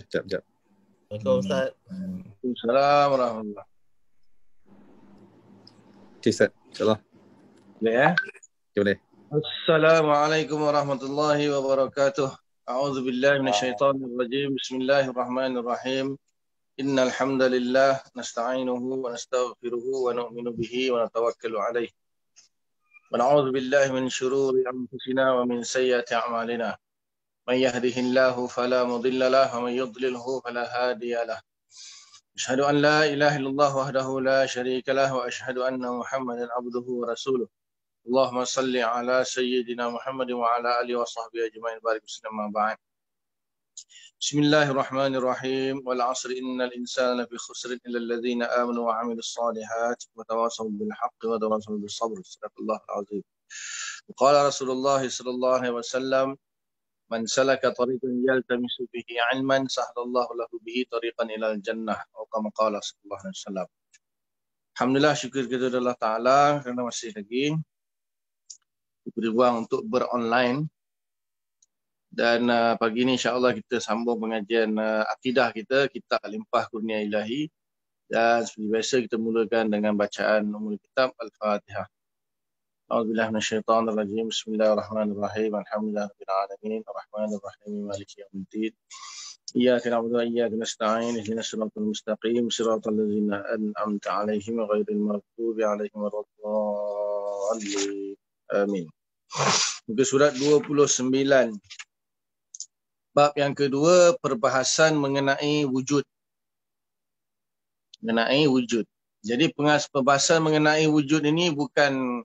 جاب جاب جاب السلام ورحمة الله تيسر الله ليه؟ ليه؟ السلام عليكم ورحمة الله وبركاته أعوذ بالله من آه. الشيطان الرجيم بسم الله الرحمن الرحيم إن الحمد لله نستعينه ونستغفره ونؤمن به ونتوكل عليه ونعوذ بالله من شرور أنفسنا ومن سيئات أعمالنا من يهده الله فلا مضل له ومن يضلله فلا هادي له أشهد أن لا إله إلا الله وحده لا شريك له وأشهد أن محمدا عبده ورسوله اللهم صل على سيدنا محمد وعلى آله وصحبه أجمعين بارك وسلم بعد بسم الله الرحمن الرحيم والعصر إن الإنسان لفي خسر إلا الذين آمنوا وعملوا الصالحات وتواصوا بالحق وتواصوا بالصبر صدق الله العظيم وقال رسول الله صلى الله عليه وسلم Man salaka tariqan yaltamisu bihi ilman sahalallahu lahu bihi tariqan ilal jannah. Oka maqala sallallahu alaihi wasallam. Alhamdulillah syukur kita kepada Allah Ta'ala kerana masih lagi diberi ruang untuk beronline. Dan uh, pagi ini Insya Allah kita sambung pengajian uh, akidah kita, Kitab Limpah Kurnia Ilahi. Dan seperti biasa kita mulakan dengan bacaan Umul Kitab Al-Fatihah. أعوذ بالله من الشيطان الرجيم بسم الله الرحمن الرحيم الحمد لله رب العالمين الرحمن الرحيم مالك يوم الدين إياك نعبد وإياك نستعين اهدنا الصراط المستقيم صراط الذين أنعمت عليهم غير المغضوب عليهم ولا الضالين آمين Muka surat 29 Bab yang kedua Perbahasan mengenai wujud Mengenai wujud Jadi pengas perbahasan mengenai wujud ini Bukan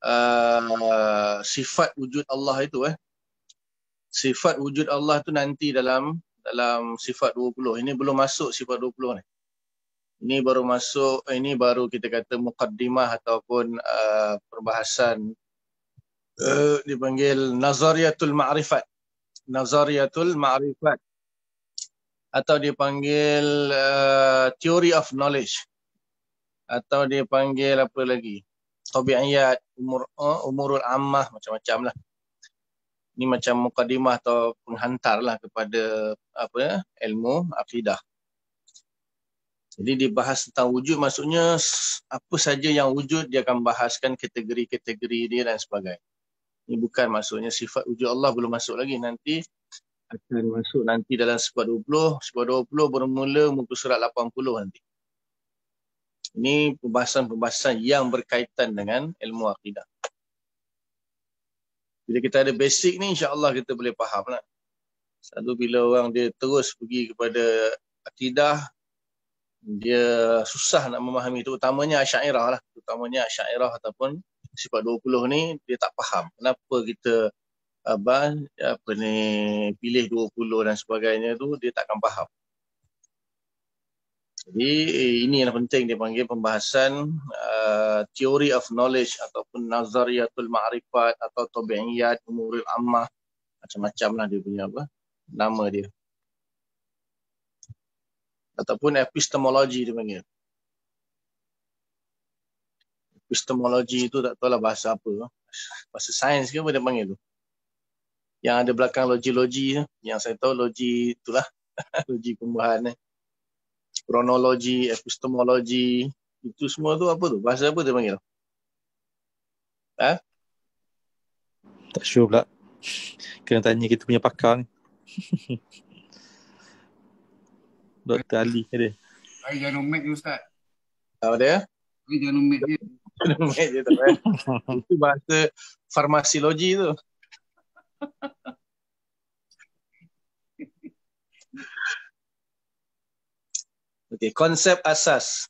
Uh, sifat wujud Allah itu eh sifat wujud Allah tu nanti dalam dalam sifat 20 ini belum masuk sifat 20 ni ini baru masuk eh, ini baru kita kata mukaddimah ataupun uh, perbahasan uh, dipanggil nazariyatul ma'rifat nazariyatul ma'rifat atau dipanggil uh, theory of knowledge atau dipanggil apa lagi tabi'iyat umur uh, umurul ammah macam-macam lah. Ini macam mukadimah atau penghantar lah kepada apa ya, ilmu akidah. Jadi dibahas tentang wujud maksudnya apa saja yang wujud dia akan bahaskan kategori-kategori dia dan sebagainya. Ini bukan maksudnya sifat wujud Allah belum masuk lagi nanti akan masuk nanti dalam sifat 20, sifat 20 bermula muka surat 80 nanti. Ini pembahasan-pembahasan yang berkaitan dengan ilmu akidah. Bila kita ada basic ni, insya Allah kita boleh faham lah. Satu bila orang dia terus pergi kepada akidah, dia susah nak memahami itu. Utamanya asyairah lah. Utamanya asyairah ataupun sifat 20 ni, dia tak faham. Kenapa kita apa, apa ni, pilih 20 dan sebagainya tu, dia takkan faham. Jadi eh, ini yang penting dipanggil pembahasan uh, eh, theory of knowledge ataupun nazariatul ma'rifat atau tabi'iyat umuril ammah macam-macam lah dia punya apa nama dia ataupun epistemologi dia panggil epistemologi itu tak tahu lah bahasa apa bahasa sains ke apa dia panggil tu yang ada belakang logi-logi yang saya tahu logi itulah logi pembahan eh kronologi, epistemologi, itu semua tu apa tu? Bahasa apa dia panggil? Ha? Tak sure pula. Kena tanya kita punya pakar ni. Dr. Ali ke dia? Saya jangan umat ni Ustaz. Apa dia? Saya jangan umat dia. Eh. Itu bahasa farmasiologi tu. Okey, konsep asas.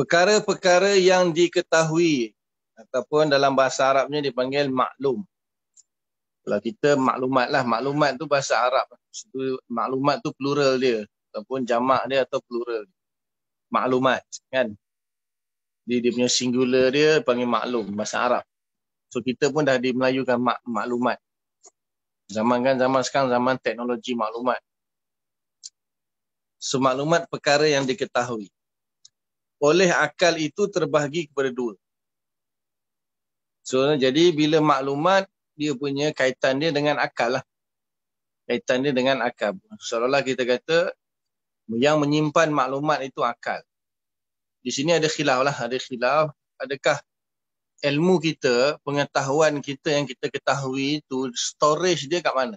Perkara-perkara yang diketahui ataupun dalam bahasa Arabnya dipanggil maklum. Kalau kita maklumat lah, maklumat tu bahasa Arab. Maklumat tu plural dia ataupun jamak dia atau plural. Maklumat kan. Jadi dia punya singular dia panggil maklum bahasa Arab. So kita pun dah dimelayukan mak maklumat. Zaman kan zaman sekarang zaman teknologi maklumat semaklumat perkara yang diketahui. Oleh akal itu terbahagi kepada dua. So, jadi bila maklumat dia punya kaitan dia dengan akal lah. Kaitan dia dengan akal. Seolah-olah kita kata yang menyimpan maklumat itu akal. Di sini ada khilaf lah. Ada khilaf. Adakah ilmu kita, pengetahuan kita yang kita ketahui itu storage dia kat mana?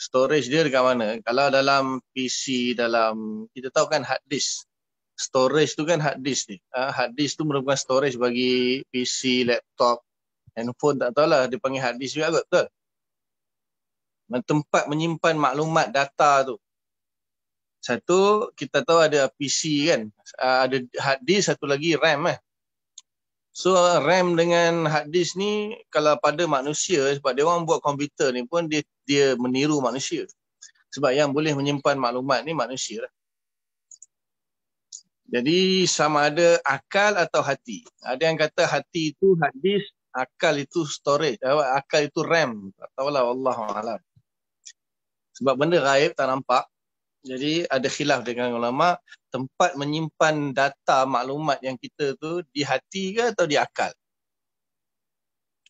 storage dia dekat mana kalau dalam PC dalam kita tahu kan hard disk storage tu kan hard disk ni uh, hard disk tu merupakan storage bagi PC laptop handphone tak tahulah dia panggil hard disk juga kot betul tempat menyimpan maklumat data tu satu kita tahu ada PC kan ah, ada hard disk satu lagi RAM eh So RAM dengan hard disk ni kalau pada manusia sebab dia orang buat komputer ni pun dia dia meniru manusia. Sebab yang boleh menyimpan maklumat ni manusia lah. Jadi sama ada akal atau hati. Ada yang kata hati itu hard disk, akal itu storage, akal itu RAM. Tak tahulah Allah Sebab benda raib tak nampak, jadi ada khilaf dengan ulama tempat menyimpan data maklumat yang kita tu di hati ke atau di akal.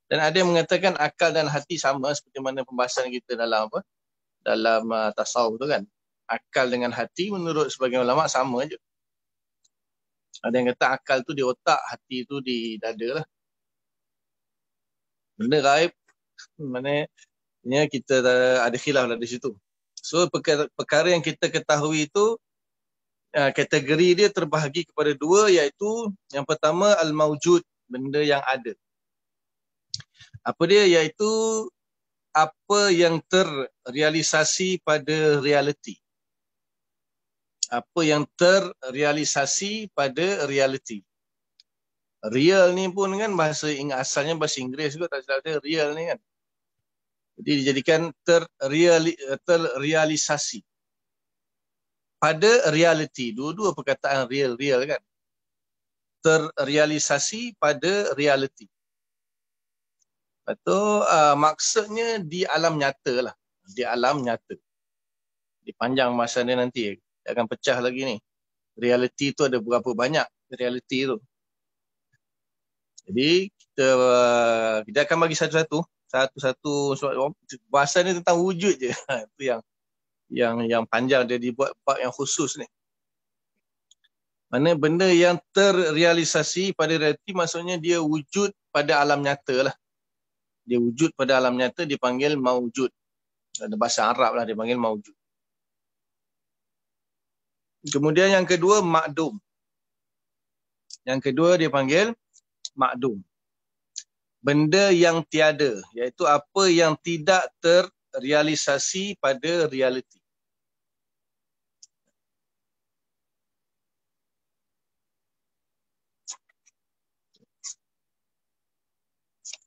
Dan ada yang mengatakan akal dan hati sama seperti mana pembahasan kita dalam apa? Dalam uh, tasawuf tu kan. Akal dengan hati menurut sebagian ulama sama je. Ada yang kata akal tu di otak, hati tu di dada lah. Benda raib. Mana kita ada khilaf lah di situ. So perkara, perkara yang kita ketahui itu uh, kategori dia terbahagi kepada dua iaitu yang pertama al-maujud benda yang ada. Apa dia iaitu apa yang terrealisasi pada realiti. Apa yang terrealisasi pada realiti. Real ni pun kan bahasa asalnya bahasa Inggeris juga tak silap saya real ni kan. Jadi dijadikan terreali, terrealisasi. Pada reality, dua-dua perkataan real, real kan? Terrealisasi pada reality. Atau uh, ah, maksudnya di alam nyata lah. Di alam nyata. Di panjang masa ni nanti, dia akan pecah lagi ni. Reality tu ada berapa banyak reality tu. Jadi kita, uh, kita akan bagi satu-satu satu-satu bahasa ni tentang wujud je. Itu ha, yang yang yang panjang dia dibuat bab yang khusus ni. Mana benda yang terrealisasi pada realiti maksudnya dia wujud pada alam nyata lah. Dia wujud pada alam nyata dipanggil mawujud. Ada bahasa Arab lah dipanggil mawujud. Kemudian yang kedua makdum. Yang kedua dia panggil makdum benda yang tiada iaitu apa yang tidak terrealisasi pada realiti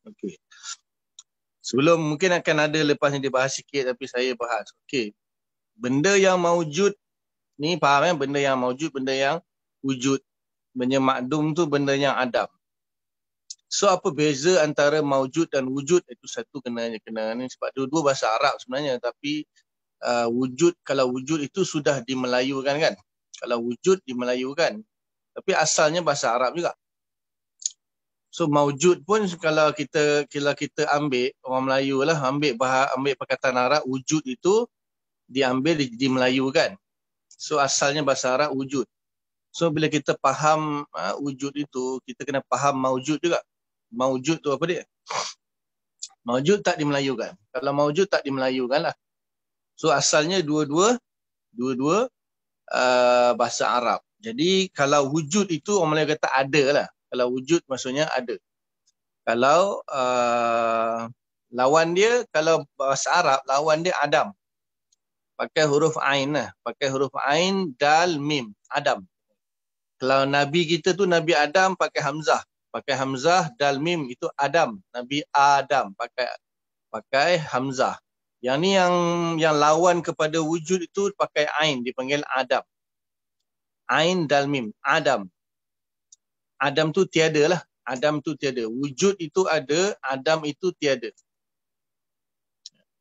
okey sebelum mungkin akan ada lepas ni dibahas sikit tapi saya bahas okey benda yang mewujud ni faham kan benda yang mewujud benda yang wujud benda makdum tu benda yang adam So apa beza antara maujud dan wujud itu satu kenanya kenangan ini sebab dua-dua bahasa Arab sebenarnya tapi uh, wujud kalau wujud itu sudah dimelayukan kan. Kalau wujud dimelayukan tapi asalnya bahasa Arab juga. So maujud pun kalau kita kira kita ambil orang Melayu lah ambil bahasa ambil perkataan Arab wujud itu diambil di, di Melayu kan. So asalnya bahasa Arab wujud. So bila kita faham uh, wujud itu kita kena faham maujud juga maujud tu apa dia? Maujud tak dimelayukan. Kalau maujud tak dimelayukan lah. So asalnya dua-dua dua-dua uh, bahasa Arab. Jadi kalau wujud itu orang Melayu kata ada lah. Kalau wujud maksudnya ada. Kalau uh, lawan dia, kalau bahasa Arab, lawan dia Adam. Pakai huruf Ain lah. Pakai huruf Ain, Dal, Mim. Adam. Kalau Nabi kita tu Nabi Adam pakai Hamzah pakai hamzah dal mim itu Adam Nabi Adam pakai pakai hamzah yang ni yang yang lawan kepada wujud itu pakai ain dipanggil Adam ain dal mim Adam Adam tu tiada lah Adam tu tiada wujud itu ada Adam itu tiada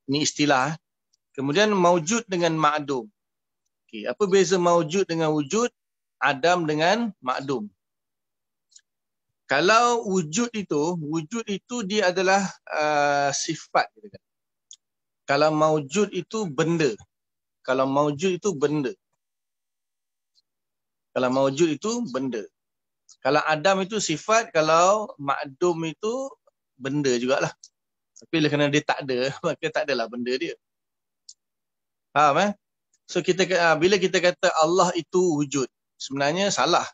ini istilah eh. kemudian maujud dengan ma'dum okay. apa beza maujud dengan wujud Adam dengan makdum kalau wujud itu wujud itu dia adalah uh, sifat kalau maujud itu benda kalau maujud itu benda kalau maujud itu benda kalau adam itu sifat kalau makdum itu benda jugalah tapi bila kena dia tak ada maka tak adalah benda dia faham eh so kita uh, bila kita kata Allah itu wujud sebenarnya salah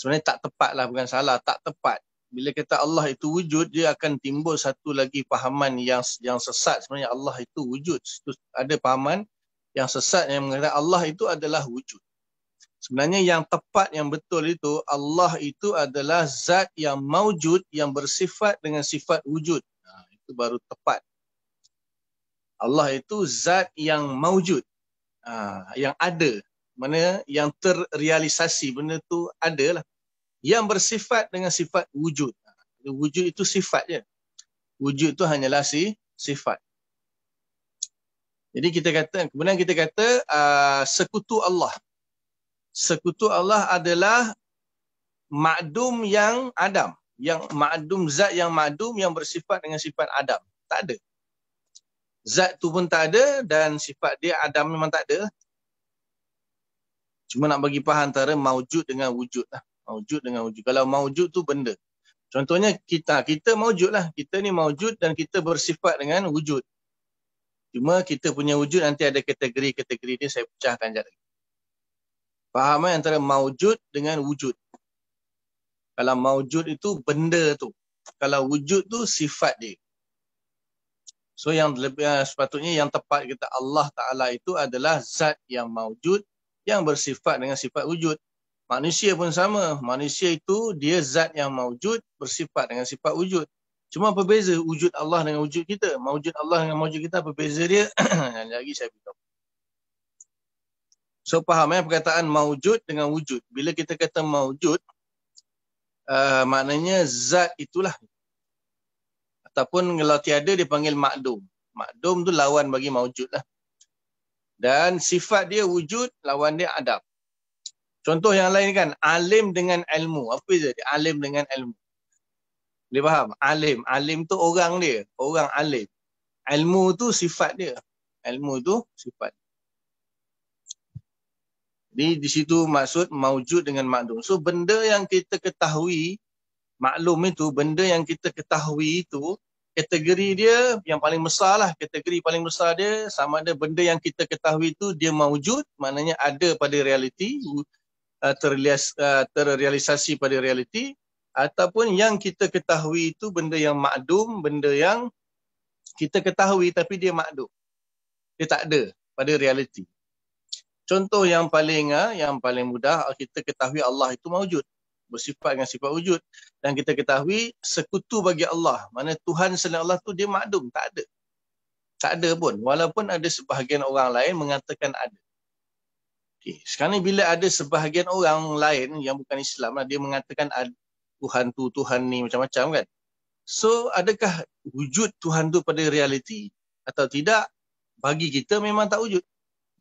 sebenarnya tak tepat lah bukan salah tak tepat bila kata Allah itu wujud dia akan timbul satu lagi pahaman yang yang sesat sebenarnya Allah itu wujud itu ada pahaman yang sesat yang mengatakan Allah itu adalah wujud sebenarnya yang tepat yang betul itu Allah itu adalah zat yang maujud yang bersifat dengan sifat wujud nah, ha, itu baru tepat Allah itu zat yang maujud ah, ha, yang ada mana yang terrealisasi benda tu adalah yang bersifat dengan sifat wujud. Wujud itu sifat je. Wujud itu hanyalah si sifat. Jadi kita kata, kemudian kita kata uh, sekutu Allah. Sekutu Allah adalah ma'dum yang adam. Yang ma'dum, zat yang ma'dum yang bersifat dengan sifat adam. Tak ada. Zat tu pun tak ada dan sifat dia adam memang tak ada. Cuma nak bagi paham antara maujud dengan wujud lah maujud dengan wujud. Kalau maujud tu benda. Contohnya kita, kita maujud lah. Kita ni maujud dan kita bersifat dengan wujud. Cuma kita punya wujud nanti ada kategori-kategori ni saya pecahkan jalan. Faham kan antara maujud dengan wujud. Kalau maujud itu benda tu. Kalau wujud tu sifat dia. So yang lebih yang eh, sepatutnya yang tepat kita Allah Ta'ala itu adalah zat yang maujud yang bersifat dengan sifat wujud. Manusia pun sama. Manusia itu dia zat yang maujud bersifat dengan sifat wujud. Cuma apa beza wujud Allah dengan wujud kita? Maujud Allah dengan maujud kita apa beza dia? Yang lagi saya beritahu. So faham ya perkataan maujud dengan wujud. Bila kita kata maujud, uh, maknanya zat itulah. Ataupun kalau tiada dipanggil makdum. Makdum tu lawan bagi maujud lah. Dan sifat dia wujud, lawan dia adab. Contoh yang lain kan, alim dengan ilmu. Apa je dia? Alim dengan ilmu. Boleh faham? Alim. Alim tu orang dia. Orang alim. Ilmu tu sifat dia. Ilmu tu sifat. Ni di situ maksud maujud dengan maklum. So benda yang kita ketahui, maklum itu, benda yang kita ketahui itu, kategori dia yang paling besar lah. Kategori paling besar dia sama ada benda yang kita ketahui itu dia maujud, maknanya ada pada realiti, Eh, terlias, eh, terrealisasi pada realiti ataupun yang kita ketahui itu benda yang makdum, benda yang kita ketahui tapi dia makdum. Dia tak ada pada realiti. Contoh yang paling eh, yang paling mudah kita ketahui Allah itu mewujud. Bersifat dengan sifat wujud. Dan kita ketahui sekutu bagi Allah. Mana Tuhan selain Allah tu dia makdum. Tak ada. Tak ada pun. Walaupun ada sebahagian orang lain mengatakan ada. Okay. Sekarang ni bila ada sebahagian orang lain yang bukan Islam lah, dia mengatakan Tuhan tu, Tuhan ni macam-macam kan. So adakah wujud Tuhan tu pada realiti atau tidak? Bagi kita memang tak wujud.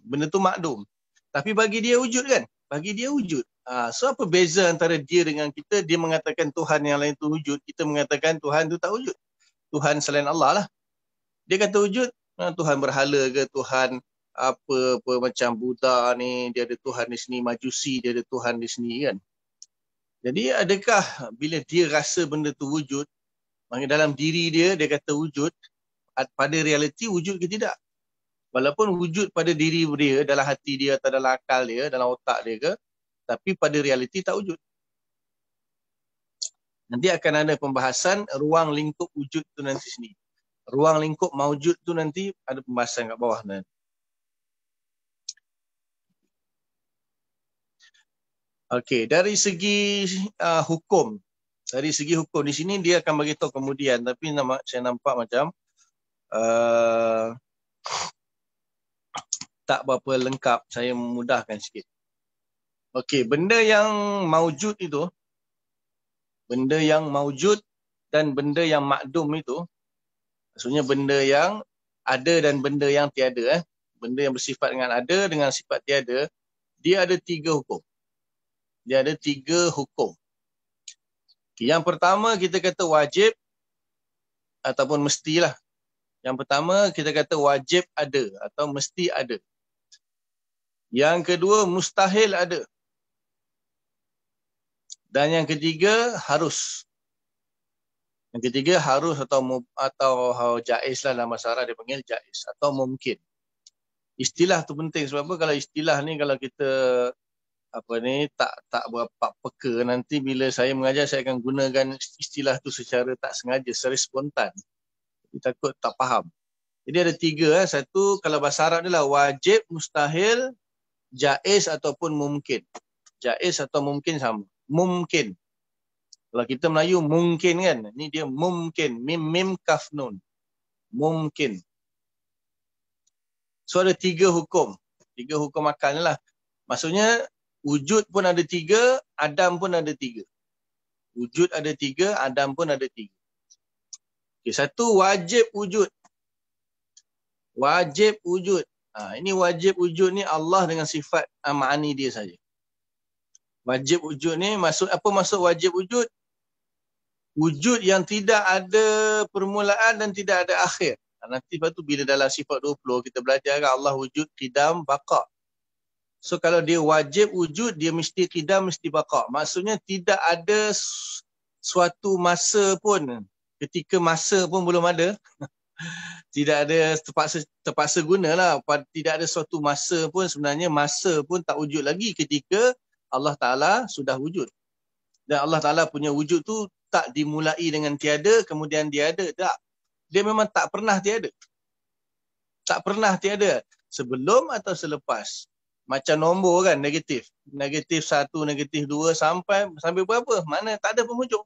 Benda tu makdum. Tapi bagi dia wujud kan? Bagi dia wujud. Ha, so apa beza antara dia dengan kita? Dia mengatakan Tuhan yang lain tu wujud. Kita mengatakan Tuhan tu tak wujud. Tuhan selain Allah lah. Dia kata wujud, ha, Tuhan berhala ke, Tuhan apa, apa macam Buddha ni dia ada Tuhan di sini Majusi dia ada Tuhan di sini kan jadi adakah bila dia rasa benda tu wujud dalam diri dia dia kata wujud pada realiti wujud ke tidak walaupun wujud pada diri dia dalam hati dia atau dalam akal dia dalam otak dia ke tapi pada realiti tak wujud nanti akan ada pembahasan ruang lingkup wujud tu nanti sini ruang lingkup maujud tu nanti ada pembahasan kat bawah nanti Okey, dari segi uh, hukum, dari segi hukum di sini dia akan bagi tahu kemudian tapi nama saya nampak macam uh, tak berapa lengkap, saya memudahkan sikit. Okey, benda yang maujud itu benda yang maujud dan benda yang makdum itu maksudnya benda yang ada dan benda yang tiada eh. Benda yang bersifat dengan ada dengan sifat tiada, dia ada tiga hukum dia ada tiga hukum. Yang pertama kita kata wajib ataupun mestilah. Yang pertama kita kata wajib ada atau mesti ada. Yang kedua mustahil ada. Dan yang ketiga harus. Yang ketiga harus atau atau jais lah dalam masyarakat dia panggil jais atau mungkin. Istilah tu penting sebab apa? kalau istilah ni kalau kita apa ni tak tak berapa peka nanti bila saya mengajar saya akan gunakan istilah tu secara tak sengaja secara spontan tapi takut tak faham jadi ada tiga eh. satu kalau bahasa Arab lah wajib mustahil jaiz ataupun mungkin jaiz atau mungkin sama mungkin kalau kita Melayu mungkin kan ni dia mungkin mim mim kaf nun mungkin so ada tiga hukum tiga hukum akal lah maksudnya Wujud pun ada tiga, Adam pun ada tiga. Wujud ada tiga, Adam pun ada tiga. Okay, satu, wajib wujud. Wajib wujud. Ha, ini wajib wujud ni Allah dengan sifat uh, ma'ani dia saja. Wajib wujud ni, maksud, apa maksud wajib wujud? Wujud yang tidak ada permulaan dan tidak ada akhir. Ha, nanti lepas tu bila dalam sifat 20 kita belajar Allah wujud kidam bakar. So kalau dia wajib wujud, dia mesti tidak mesti baka. Maksudnya tidak ada suatu masa pun, ketika masa pun belum ada. tidak ada terpaksa, terpaksa lah. Tidak ada suatu masa pun sebenarnya masa pun tak wujud lagi ketika Allah Ta'ala sudah wujud. Dan Allah Ta'ala punya wujud tu tak dimulai dengan tiada, kemudian dia ada. Tak. Dia memang tak pernah tiada. Tak pernah tiada. Sebelum atau selepas macam nombor kan negatif. Negatif satu, negatif dua, sampai sampai berapa? Mana tak ada penghujung.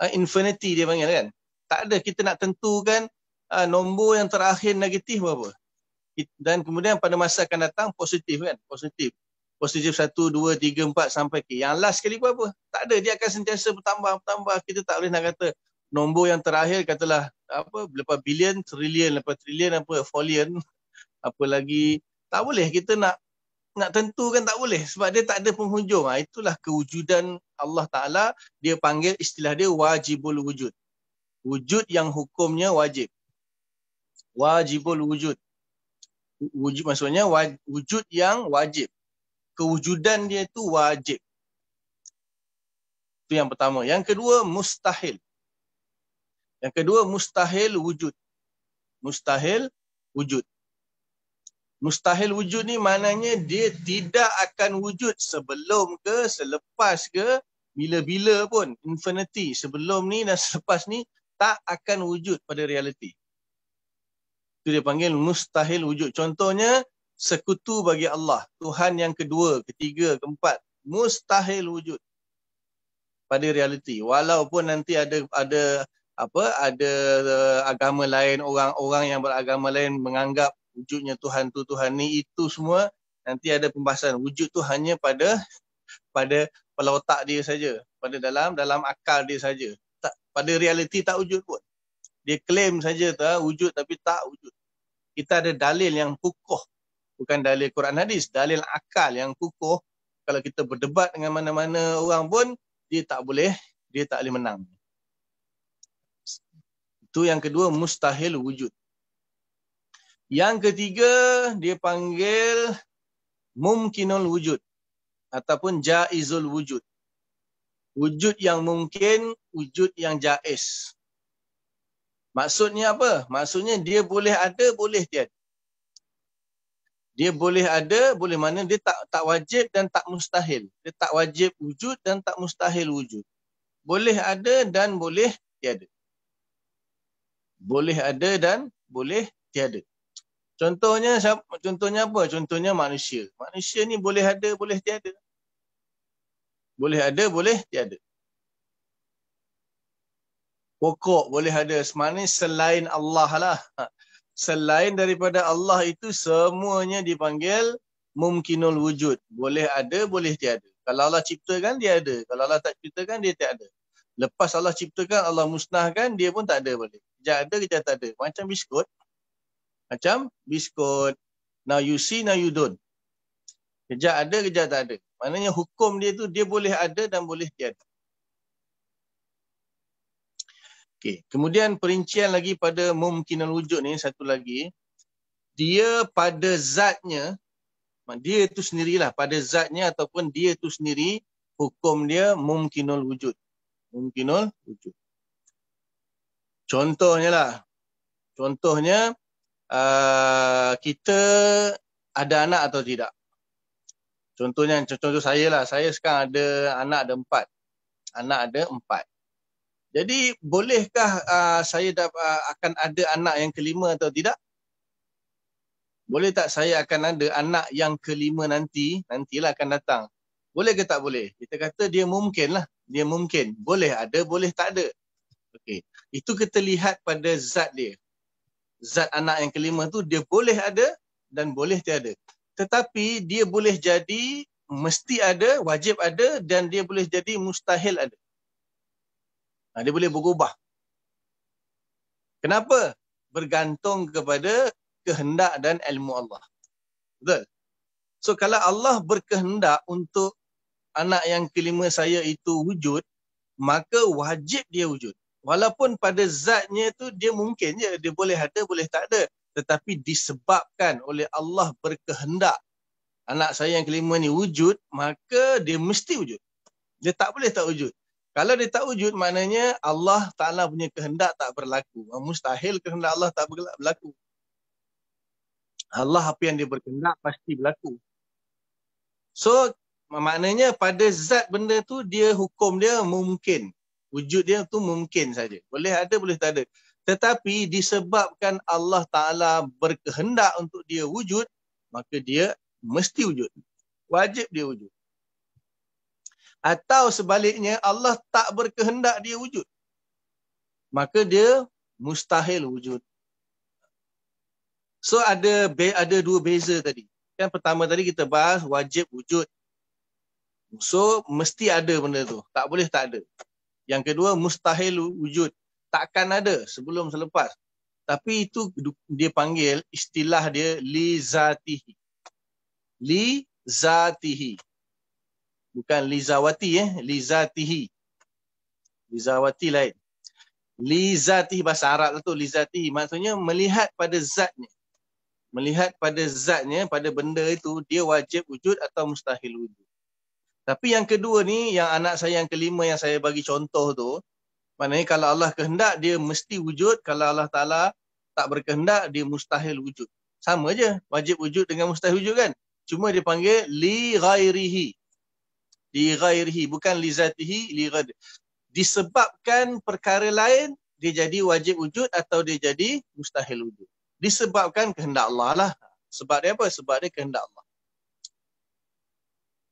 Uh, infinity dia panggil kan. Tak ada kita nak tentukan uh, nombor yang terakhir negatif berapa. Dan kemudian pada masa akan datang positif kan. Positif. Positif satu, dua, tiga, empat sampai ke. Yang last sekali berapa? Tak ada. Dia akan sentiasa bertambah, bertambah. Kita tak boleh nak kata nombor yang terakhir katalah apa lepas bilion, trilion, lepas trilion apa, folion apa lagi tak boleh kita nak nak tentukan tak boleh sebab dia tak ada penghujung. Ha, itulah kewujudan Allah Taala dia panggil istilah dia wajibul wujud. Wujud yang hukumnya wajib. Wajibul wujud. Wujud maksudnya wujud yang wajib. Kewujudan dia itu wajib. Itu yang pertama. Yang kedua mustahil. Yang kedua mustahil wujud. Mustahil wujud mustahil wujud ni maknanya dia tidak akan wujud sebelum ke selepas ke bila-bila pun infinity sebelum ni dan selepas ni tak akan wujud pada realiti. Itu dia panggil mustahil wujud. Contohnya sekutu bagi Allah, Tuhan yang kedua, ketiga, keempat, mustahil wujud pada realiti. Walaupun nanti ada ada apa ada eh, agama lain orang-orang yang beragama lain menganggap wujudnya Tuhan tu Tuhan ni itu semua nanti ada pembahasan wujud tu hanya pada pada kepala otak dia saja pada dalam dalam akal dia saja tak pada realiti tak wujud pun dia claim saja tak wujud tapi tak wujud kita ada dalil yang kukuh bukan dalil Quran hadis dalil akal yang kukuh kalau kita berdebat dengan mana-mana orang pun dia tak boleh dia tak boleh menang itu yang kedua mustahil wujud yang ketiga dia panggil mumkinul wujud ataupun jaizul wujud. Wujud yang mungkin, wujud yang jaiz. Maksudnya apa? Maksudnya dia boleh ada, boleh tiada. Dia boleh ada, boleh mana dia tak tak wajib dan tak mustahil. Dia tak wajib wujud dan tak mustahil wujud. Boleh ada dan boleh tiada. Boleh ada dan boleh tiada. Contohnya siapa? Contohnya apa? Contohnya manusia. Manusia ni boleh ada, boleh tiada. Boleh ada, boleh tiada. Pokok boleh ada semanis selain Allah lah. Ha. Selain daripada Allah itu semuanya dipanggil mumkinul wujud. Boleh ada, boleh tiada. Kalau Allah ciptakan, dia ada. Kalau Allah tak ciptakan, dia tiada. Lepas Allah ciptakan, Allah musnahkan, dia pun tak ada boleh. Kejap ada, kita tak ada. Macam biskut. Macam biskut. Now you see, now you don't. Kejap ada, kejap tak ada. Maknanya hukum dia tu dia boleh ada dan boleh tiada. Okay. Kemudian perincian lagi pada mungkinan wujud ni satu lagi. Dia pada zatnya, dia itu sendirilah pada zatnya ataupun dia itu sendiri hukum dia mungkinan wujud. Mungkinan wujud. Contohnya lah. Contohnya uh, kita ada anak atau tidak. Contohnya, contoh saya lah. Saya sekarang ada anak ada empat. Anak ada empat. Jadi bolehkah uh, saya dap, uh, akan ada anak yang kelima atau tidak? Boleh tak saya akan ada anak yang kelima nanti? Nantilah akan datang. Boleh ke tak boleh? Kita kata dia mungkin lah. Dia mungkin. Boleh ada, boleh tak ada. Okay. Itu kita lihat pada zat dia zat anak yang kelima tu dia boleh ada dan boleh tiada. Tetapi dia boleh jadi mesti ada, wajib ada dan dia boleh jadi mustahil ada. Ha, dia boleh berubah. Kenapa? Bergantung kepada kehendak dan ilmu Allah. Betul? So kalau Allah berkehendak untuk anak yang kelima saya itu wujud, maka wajib dia wujud walaupun pada zatnya tu dia mungkin je dia boleh ada boleh tak ada tetapi disebabkan oleh Allah berkehendak anak saya yang kelima ni wujud maka dia mesti wujud dia tak boleh tak wujud kalau dia tak wujud maknanya Allah Taala punya kehendak tak berlaku mustahil kehendak Allah tak berlaku Allah apa yang dia berkehendak pasti berlaku so maknanya pada zat benda tu dia hukum dia mungkin wujud dia tu mungkin saja. Boleh ada, boleh tak ada. Tetapi disebabkan Allah Ta'ala berkehendak untuk dia wujud, maka dia mesti wujud. Wajib dia wujud. Atau sebaliknya Allah tak berkehendak dia wujud. Maka dia mustahil wujud. So ada ada dua beza tadi. Kan pertama tadi kita bahas wajib wujud. So mesti ada benda tu. Tak boleh tak ada. Yang kedua mustahil wujud. Takkan ada sebelum selepas. Tapi itu dia panggil istilah dia li zatihi. Li zatihi. Bukan li zawati eh. Li zatihi. Li zawati lain. Li zatihi bahasa Arab tu. Li zatihi maksudnya melihat pada zatnya. Melihat pada zatnya, pada benda itu, dia wajib wujud atau mustahil wujud. Tapi yang kedua ni, yang anak saya yang kelima yang saya bagi contoh tu, maknanya kalau Allah kehendak, dia mesti wujud. Kalau Allah Ta'ala tak berkehendak, dia mustahil wujud. Sama je, wajib wujud dengan mustahil wujud kan? Cuma dia panggil li ghairihi. Li ghairihi, bukan li zatihi, li ghairihi. Disebabkan perkara lain, dia jadi wajib wujud atau dia jadi mustahil wujud. Disebabkan kehendak Allah lah. Sebab dia apa? Sebab dia kehendak Allah.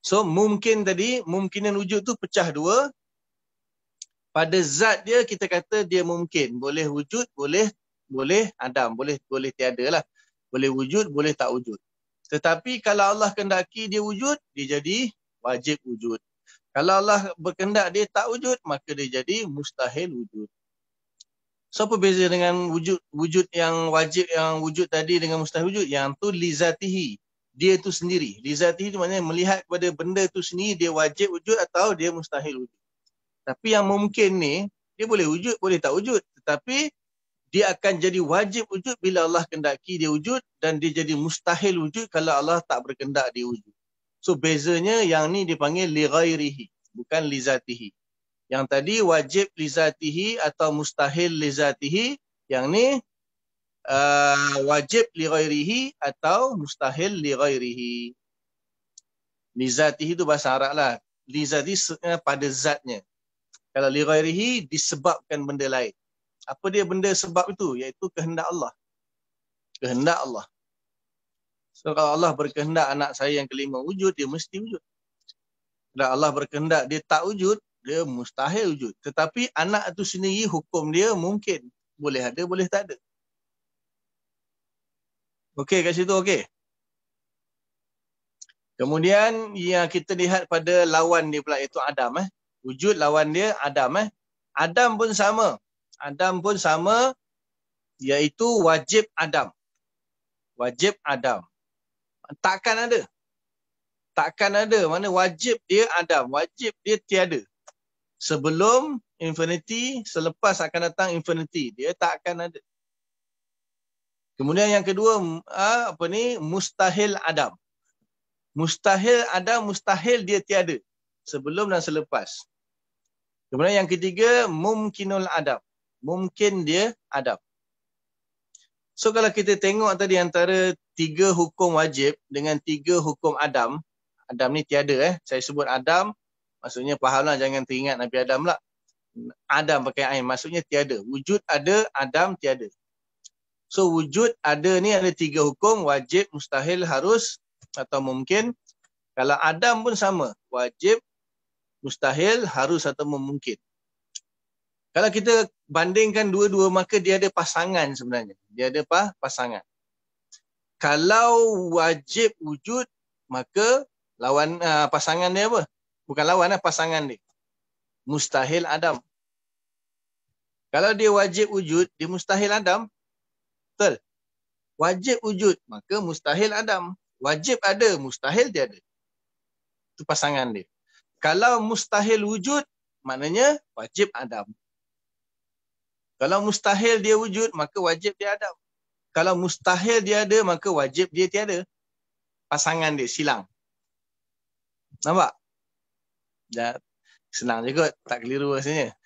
So mungkin tadi, mungkinan wujud tu pecah dua. Pada zat dia kita kata dia mungkin. Boleh wujud, boleh boleh Adam, boleh boleh tiada lah. Boleh wujud, boleh tak wujud. Tetapi kalau Allah kendaki dia wujud, dia jadi wajib wujud. Kalau Allah berkendak dia tak wujud, maka dia jadi mustahil wujud. So apa beza dengan wujud wujud yang wajib yang wujud tadi dengan mustahil wujud? Yang tu lizatihi dia itu sendiri. Lizati itu maknanya melihat kepada benda itu sendiri dia wajib wujud atau dia mustahil wujud. Tapi yang mungkin ni dia boleh wujud boleh tak wujud tetapi dia akan jadi wajib wujud bila Allah kendaki dia wujud dan dia jadi mustahil wujud kalau Allah tak berkendak dia wujud. So bezanya yang ni dipanggil li ghairihi bukan li zatihi. Yang tadi wajib li zatihi atau mustahil li zatihi yang ni uh, wajib li ghairihi atau mustahil li ghairihi. Li zatihi itu bahasa Arab lah. Li zatihi eh, pada zatnya. Kalau li ghairihi disebabkan benda lain. Apa dia benda sebab itu? Iaitu kehendak Allah. Kehendak Allah. So kalau Allah berkehendak anak saya yang kelima wujud, dia mesti wujud. Kalau Allah berkehendak dia tak wujud, dia mustahil wujud. Tetapi anak itu sendiri hukum dia mungkin. Boleh ada, boleh tak ada. Okey kat situ okey. Kemudian yang kita lihat pada lawan dia pula itu Adam eh. Wujud lawan dia Adam eh. Adam pun sama. Adam pun sama iaitu wajib Adam. Wajib Adam. Takkan ada. Takkan ada. Mana wajib dia Adam. Wajib dia tiada. Sebelum infinity, selepas akan datang infinity. Dia takkan ada. Kemudian yang kedua apa ni mustahil Adam. Mustahil ada, mustahil dia tiada sebelum dan selepas. Kemudian yang ketiga mumkinul Adam. Mungkin dia Adam. So kalau kita tengok tadi antara tiga hukum wajib dengan tiga hukum Adam, Adam ni tiada eh. Saya sebut Adam maksudnya pahala jangan teringat Nabi Adam lah. Adam pakai ain maksudnya tiada. Wujud ada, Adam tiada. So wujud ada ni ada tiga hukum wajib, mustahil, harus atau mungkin. Kalau Adam pun sama, wajib, mustahil, harus atau mungkin. Kalau kita bandingkan dua-dua maka dia ada pasangan sebenarnya. Dia ada apa? Pasangan. Kalau wajib wujud maka lawan uh, pasangan dia apa? Bukan lawan lah, pasangan dia. Mustahil Adam. Kalau dia wajib wujud, dia mustahil Adam, Betul. Wajib wujud, maka mustahil Adam. Wajib ada, mustahil dia ada. Itu pasangan dia. Kalau mustahil wujud, maknanya wajib Adam. Kalau mustahil dia wujud, maka wajib dia Adam. Kalau mustahil dia ada, maka wajib dia tiada. Pasangan dia silang. Nampak? Dan senang je kot. Tak keliru rasanya.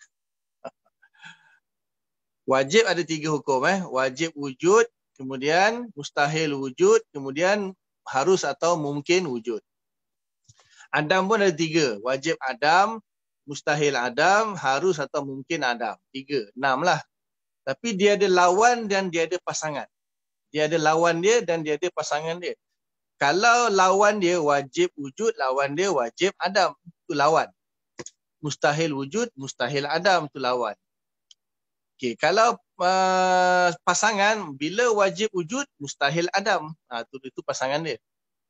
Wajib ada tiga hukum eh. Wajib wujud, kemudian mustahil wujud, kemudian harus atau mungkin wujud. Adam pun ada tiga. Wajib Adam, mustahil Adam, harus atau mungkin Adam. Tiga, enam lah. Tapi dia ada lawan dan dia ada pasangan. Dia ada lawan dia dan dia ada pasangan dia. Kalau lawan dia wajib wujud, lawan dia wajib Adam. Itu lawan. Mustahil wujud, mustahil Adam. Itu lawan. Okey, kalau uh, pasangan bila wajib wujud mustahil Adam. Ah ha, uh, itu itu pasangan dia.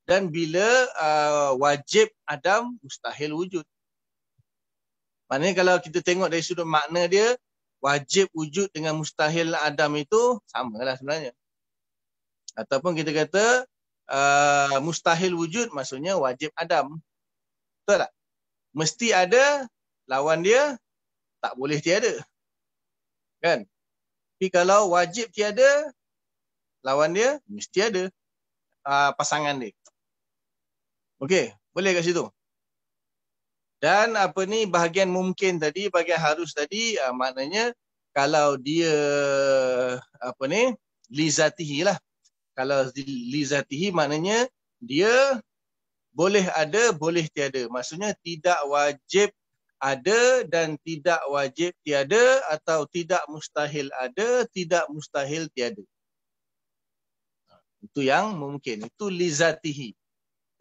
Dan bila uh, wajib Adam mustahil wujud. Maknanya kalau kita tengok dari sudut makna dia wajib wujud dengan mustahil Adam itu samalah sebenarnya. Ataupun kita kata uh, mustahil wujud maksudnya wajib Adam. Betul tak? Mesti ada lawan dia tak boleh tiada kan tapi kalau wajib tiada lawan dia mesti ada uh, pasangan dia okey boleh kat situ dan apa ni bahagian mungkin tadi bahagian harus tadi uh, maknanya kalau dia apa ni lizatihi lah kalau lizatihi maknanya dia boleh ada boleh tiada maksudnya tidak wajib ada dan tidak wajib tiada atau tidak mustahil ada, tidak mustahil tiada. Itu yang mungkin. Itu lizatihi.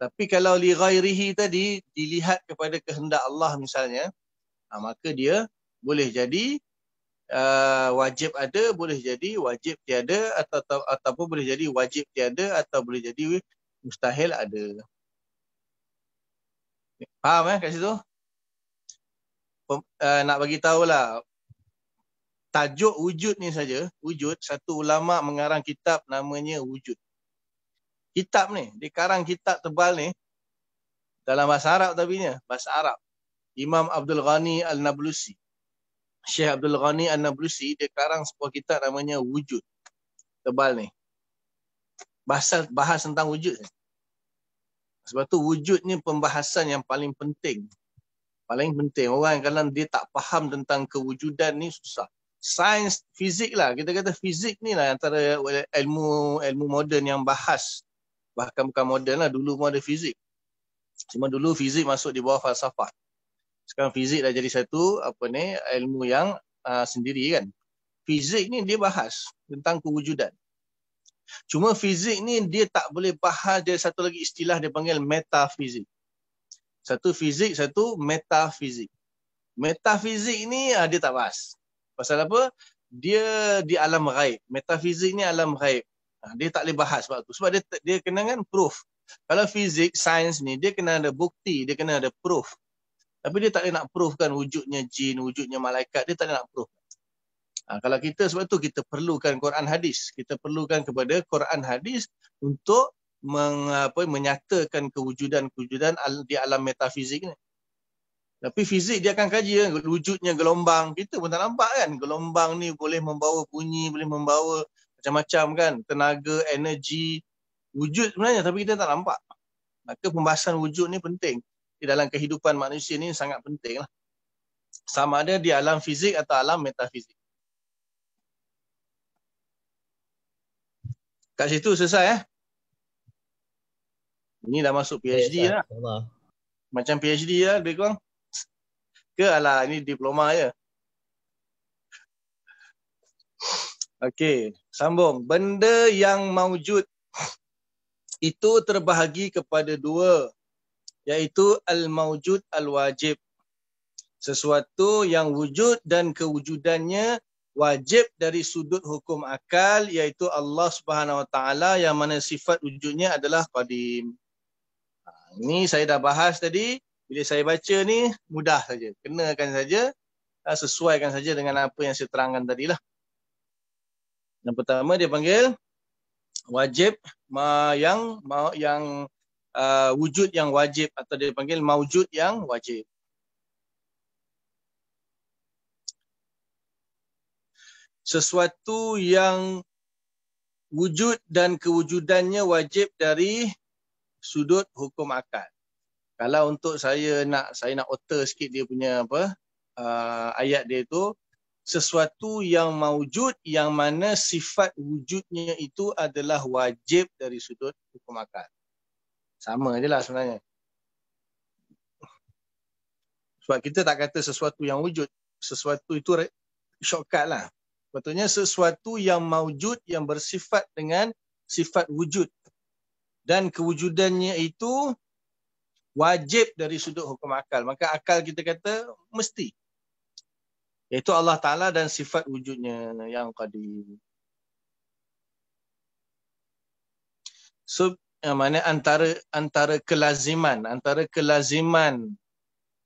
Tapi kalau li ghairihi tadi dilihat kepada kehendak Allah misalnya, ha, maka dia boleh jadi uh, wajib ada, boleh jadi wajib tiada atau, atau ataupun boleh jadi wajib tiada atau boleh jadi mustahil ada. Faham eh kat situ? uh, nak bagi tahu lah tajuk wujud ni saja wujud satu ulama mengarang kitab namanya wujud kitab ni dia karang kitab tebal ni dalam bahasa Arab tapi tadinya bahasa Arab Imam Abdul Ghani Al-Nablusi Syekh Abdul Ghani Al-Nablusi dia karang sebuah kitab namanya wujud tebal ni bahasa bahas tentang wujud sebab tu wujud ni pembahasan yang paling penting paling penting. Orang kalau dia tak faham tentang kewujudan ni susah. Sains fizik lah. Kita kata fizik ni lah antara ilmu ilmu moden yang bahas. Bahkan bukan moden lah. Dulu pun ada fizik. Cuma dulu fizik masuk di bawah falsafah. Sekarang fizik dah jadi satu apa ni ilmu yang uh, sendiri kan. Fizik ni dia bahas tentang kewujudan. Cuma fizik ni dia tak boleh bahas dia satu lagi istilah dia panggil metafizik satu fizik, satu metafizik. Metafizik ni uh, dia tak pas. Pasal apa? Dia di alam ghaib. Metafizik ni alam ghaib. Uh, dia tak boleh bahas sebab tu. Sebab dia, dia kena kan proof. Kalau fizik, sains ni, dia kena ada bukti, dia kena ada proof. Tapi dia tak boleh nak proofkan wujudnya jin, wujudnya malaikat, dia tak boleh nak proof. Ha, kalau kita sebab tu kita perlukan Quran hadis. Kita perlukan kepada Quran hadis untuk meng, apa, menyatakan kewujudan-kewujudan di alam metafizik ni. Tapi fizik dia akan kaji kan, wujudnya gelombang. Kita pun tak nampak kan, gelombang ni boleh membawa bunyi, boleh membawa macam-macam kan, tenaga, energi, wujud sebenarnya tapi kita tak nampak. Maka pembahasan wujud ni penting. Di dalam kehidupan manusia ni sangat penting lah. Sama ada di alam fizik atau alam metafizik. Kat situ selesai eh. Ya? Ini dah masuk PhD eh, lah. Ya. Allah. Macam PhD lah ya, lebih kurang. Ke ala ini diploma je. Okey, sambung. Benda yang maujud itu terbahagi kepada dua iaitu al-maujud al-wajib. Sesuatu yang wujud dan kewujudannya wajib dari sudut hukum akal iaitu Allah Subhanahu Wa Taala yang mana sifat wujudnya adalah qadim ini saya dah bahas tadi bila saya baca ni mudah saja kenakan saja ah, sesuaikan saja dengan apa yang saya terangkan tadi lah. yang pertama dia panggil wajib ma yang ma yang uh, wujud yang wajib atau dia panggil maujud yang wajib sesuatu yang wujud dan kewujudannya wajib dari sudut hukum akal. Kalau untuk saya nak saya nak alter sikit dia punya apa uh, ayat dia tu sesuatu yang maujud yang mana sifat wujudnya itu adalah wajib dari sudut hukum akal. Sama je lah sebenarnya. Sebab kita tak kata sesuatu yang wujud. Sesuatu itu shortcut lah. Sebetulnya sesuatu yang maujud yang bersifat dengan sifat wujud dan kewujudannya itu wajib dari sudut hukum akal. Maka akal kita kata mesti. Iaitu Allah Ta'ala dan sifat wujudnya yang kadi. So, yang mana antara antara kelaziman, antara kelaziman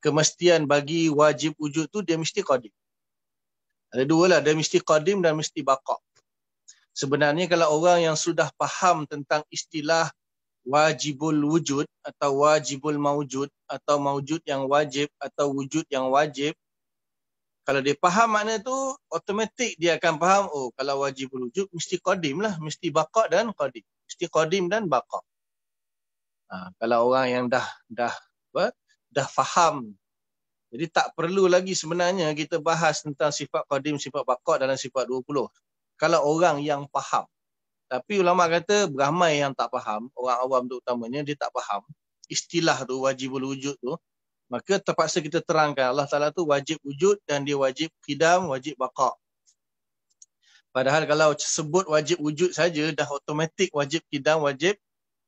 kemestian bagi wajib wujud tu dia mesti kadi. Ada dua lah, dia mesti qadim dan mesti baqa. Sebenarnya kalau orang yang sudah faham tentang istilah wajibul wujud atau wajibul maujud atau maujud yang wajib atau wujud yang wajib kalau dia faham makna tu otomatik dia akan faham oh kalau wajibul wujud mesti qadim lah mesti baqa dan qadim mesti qadim dan baqa ha, kalau orang yang dah dah apa dah faham jadi tak perlu lagi sebenarnya kita bahas tentang sifat qadim sifat baqa dalam sifat 20 kalau orang yang faham tapi ulama kata ramai yang tak faham, orang awam terutamanya dia tak faham istilah tu wajibul wujud tu. Maka terpaksa kita terangkan Allah Taala tu wajib wujud dan dia wajib qidam, wajib baqa. Padahal kalau sebut wajib wujud saja dah automatik wajib qidam, wajib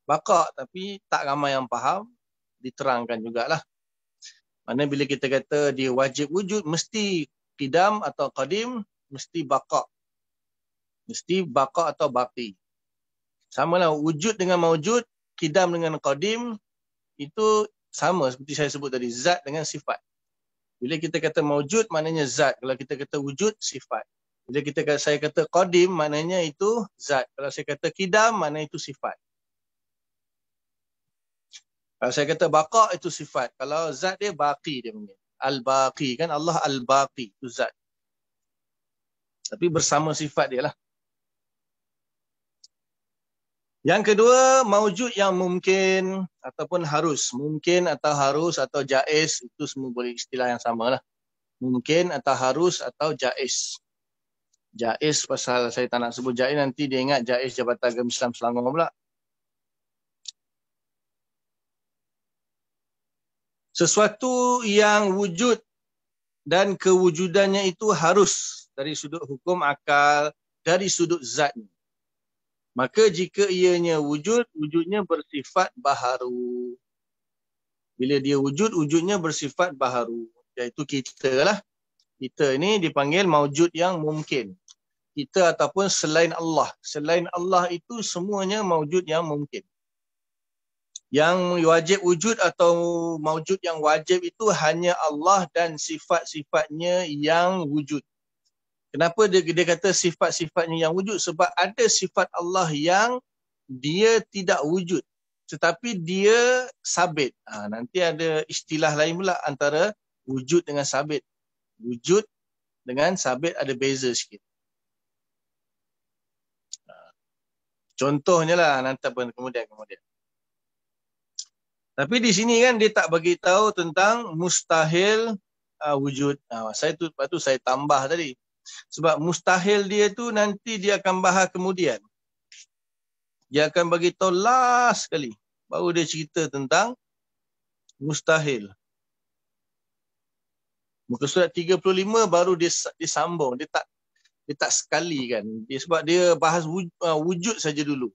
baqa, tapi tak ramai yang faham diterangkan jugalah. Mana bila kita kata dia wajib wujud mesti qidam atau qadim mesti baqa mesti baka atau baki. Sama lah wujud dengan mawujud, kidam dengan qadim, itu sama seperti saya sebut tadi, zat dengan sifat. Bila kita kata maujud, maknanya zat. Kalau kita kata wujud, sifat. Bila kita kata, saya kata qadim, maknanya itu zat. Kalau saya kata kidam, maknanya itu sifat. Kalau saya kata baka itu sifat. Kalau zat dia, baki dia mungkin. Al-baki kan Allah al-baki itu zat. Tapi bersama sifat dia lah. Yang kedua, maujud yang mungkin ataupun harus. Mungkin atau harus atau jais itu semua boleh istilah yang sama lah. Mungkin atau harus atau jais. Jais pasal saya tak nak sebut jais nanti dia ingat jais Jabatan Agama Islam Selangor pula. Sesuatu yang wujud dan kewujudannya itu harus dari sudut hukum akal, dari sudut zatnya. Maka jika ianya wujud, wujudnya bersifat baharu. Bila dia wujud, wujudnya bersifat baharu. Iaitu kita lah. Kita ni dipanggil maujud yang mungkin. Kita ataupun selain Allah. Selain Allah itu semuanya maujud yang mungkin. Yang wajib wujud atau maujud yang wajib itu hanya Allah dan sifat-sifatnya yang wujud. Kenapa dia, dia kata sifat-sifatnya yang wujud? Sebab ada sifat Allah yang dia tidak wujud. Tetapi dia sabit. Ha, nanti ada istilah lain pula antara wujud dengan sabit. Wujud dengan sabit ada beza sikit. Ha, contohnya lah nanti apa kemudian kemudian. Tapi di sini kan dia tak bagi tahu tentang mustahil uh, wujud. Ha, saya tu, lepas tu saya tambah tadi sebab mustahil dia tu nanti dia akan bahas kemudian dia akan bagi tahu last sekali baru dia cerita tentang mustahil muka surat 35 baru dia disambung dia tak dia tak sekali kan dia sebab dia bahas uh, wujud saja dulu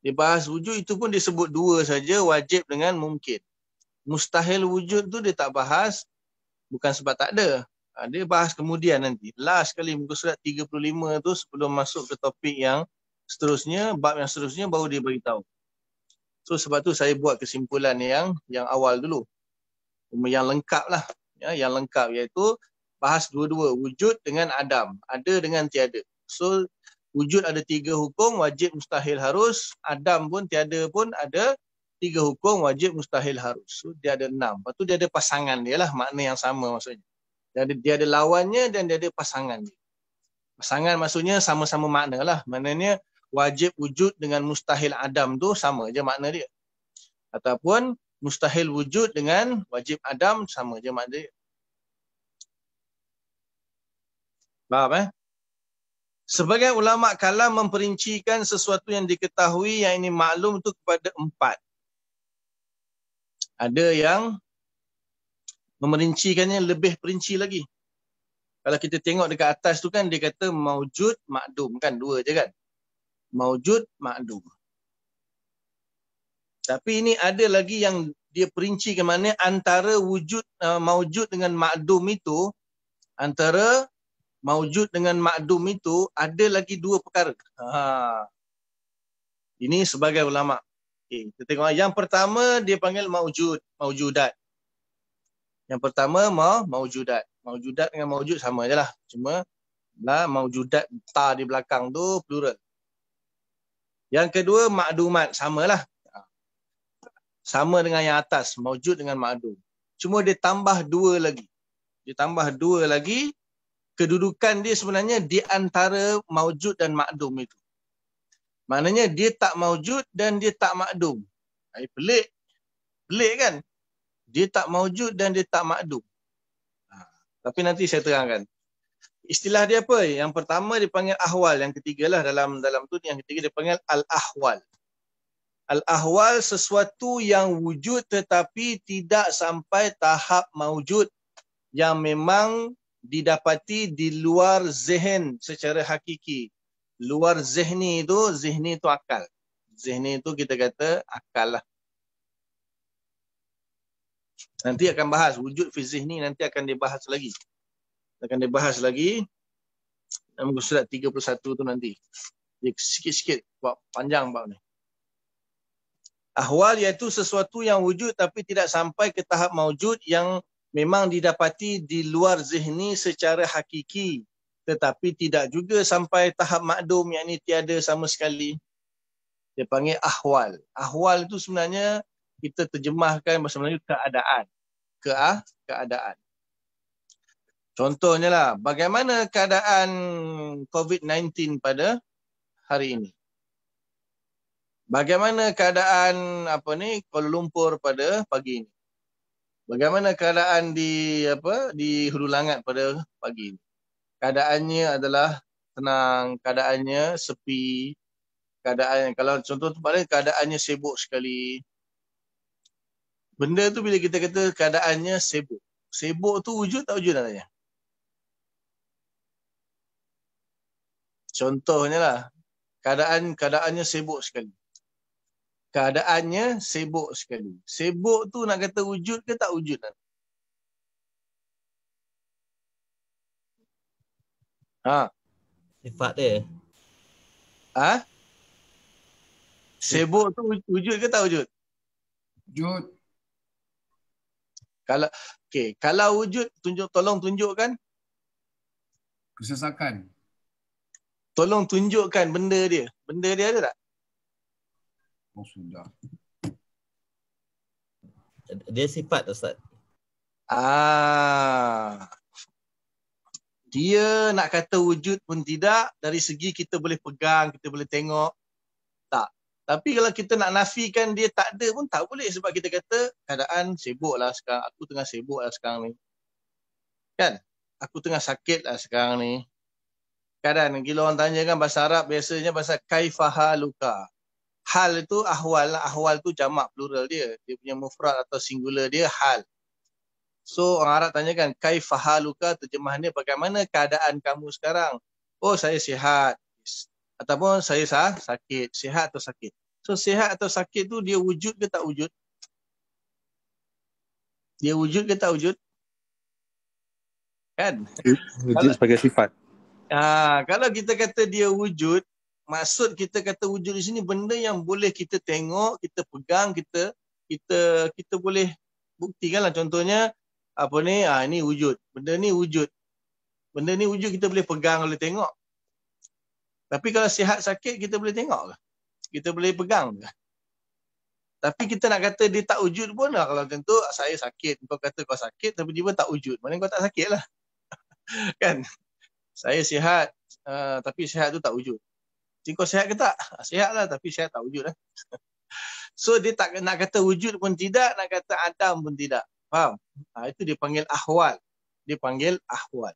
dia bahas wujud itu pun disebut dua saja wajib dengan mungkin mustahil wujud tu dia tak bahas bukan sebab tak ada Ha, dia bahas kemudian nanti. Last kali muka surat 35 tu sebelum masuk ke topik yang seterusnya, bab yang seterusnya baru dia beritahu. So sebab tu saya buat kesimpulan yang yang awal dulu. Yang lengkap lah. Ya, yang lengkap iaitu bahas dua-dua. Wujud dengan Adam. Ada dengan tiada. So wujud ada tiga hukum, wajib mustahil harus. Adam pun tiada pun ada tiga hukum, wajib mustahil harus. So dia ada enam. Lepas tu dia ada pasangan dia lah. Makna yang sama maksudnya dia ada, dia ada lawannya dan dia ada pasangan. Pasangan maksudnya sama-sama makna lah. Maknanya wajib wujud dengan mustahil Adam tu sama je makna dia. Ataupun mustahil wujud dengan wajib Adam sama je makna dia. Faham eh? Sebagai ulama kalam memperincikan sesuatu yang diketahui yang ini maklum tu kepada empat. Ada yang memerincikannya lebih perinci lagi. Kalau kita tengok dekat atas tu kan dia kata maujud makdum kan dua je kan. Maujud makdum. Tapi ini ada lagi yang dia perinci ke mana antara wujud uh, maujud dengan makdum itu antara maujud dengan makdum itu ada lagi dua perkara. Ha. Ini sebagai ulama. Okay, kita tengok yang pertama dia panggil maujud, maujudat. Yang pertama ma maujudat. Maujudat dengan maujud sama je lah. Cuma la maujudat ta di belakang tu plural. Yang kedua makdumat lah, ha. Sama dengan yang atas, maujud dengan makdum. Cuma dia tambah dua lagi. Dia tambah dua lagi, kedudukan dia sebenarnya di antara maujud dan makdum itu. Maknanya dia tak maujud dan dia tak makdum. Ay, pelik. Pelik kan? dia tak maujud dan dia tak makdum. Ha. Tapi nanti saya terangkan. Istilah dia apa? Yang pertama dipanggil ahwal, yang ketiga lah dalam dalam tu yang ketiga dipanggil al-ahwal. Al-ahwal sesuatu yang wujud tetapi tidak sampai tahap maujud yang memang didapati di luar zihin secara hakiki. Luar zihni itu, zihni itu akal. Zihni itu kita kata akal lah. Nanti akan bahas wujud fizik ni nanti akan dibahas lagi. Akan dibahas lagi dalam muka surat 31 tu nanti. Dia sikit-sikit panjang bab ni. Ahwal iaitu sesuatu yang wujud tapi tidak sampai ke tahap maujud yang memang didapati di luar zihni secara hakiki tetapi tidak juga sampai tahap makdum yang ini tiada sama sekali. Dia panggil ahwal. Ahwal itu sebenarnya kita terjemahkan bahasa Melayu keadaan. Ke ah, keadaan. Contohnya lah, bagaimana keadaan COVID-19 pada hari ini? Bagaimana keadaan apa ni Kuala Lumpur pada pagi ini? Bagaimana keadaan di apa di Hulu Langat pada pagi ini? Keadaannya adalah tenang, keadaannya sepi, keadaan kalau contoh tempat lain keadaannya sibuk sekali, Benda tu bila kita kata keadaannya sibuk. Sibuk tu wujud tak wujud nak Contohnya lah, keadaan keadaannya sibuk sekali. Keadaannya sibuk sekali. Sibuk tu nak kata wujud ke tak wujud nak? Ha. Sifat dia. Ha? Sibuk tu wujud ke tak wujud? Wujud. Kalau okay, kalau wujud tunjuk tolong tunjukkan kesesakan. Tolong tunjukkan benda dia. Benda dia ada tak? Oh sudah. Dia sifat Ustaz. Ah. Dia nak kata wujud pun tidak dari segi kita boleh pegang, kita boleh tengok, tapi kalau kita nak nafikan dia tak ada pun tak boleh sebab kita kata keadaan sibuklah sekarang. Aku tengah sibuklah sekarang ni. Kan? Aku tengah sakitlah sekarang ni. Keadaan gila orang tanya kan bahasa Arab biasanya bahasa kaifaha luka. Hal itu ahwal Ahwal tu jamak plural dia. Dia punya mufrad atau singular dia hal. So orang Arab tanya kan kaifaha luka terjemahannya bagaimana keadaan kamu sekarang? Oh saya sihat ataupun saya sah sakit sihat atau sakit so sihat atau sakit tu dia wujud ke tak wujud dia wujud ke tak wujud kan wujud sebagai sifat ah kalau kita kata dia wujud maksud kita kata wujud di sini benda yang boleh kita tengok kita pegang kita kita kita boleh buktikanlah contohnya apa ni ah ini wujud benda ni wujud benda ni wujud kita boleh pegang boleh tengok tapi kalau sihat sakit kita boleh tengok ke? Kita boleh pegang ke? Tapi kita nak kata dia tak wujud pun lah. Kalau tentu saya sakit. Kau kata kau sakit tapi tiba tak wujud. Mana kau tak sakit lah. kan? Saya sihat uh, tapi sihat tu tak wujud. Jadi kau sihat ke tak? Ha, sihat lah tapi sihat tak wujud lah. so dia tak nak kata wujud pun tidak. Nak kata Adam pun tidak. Faham? Ha, itu dia panggil ahwal. Dia panggil ahwal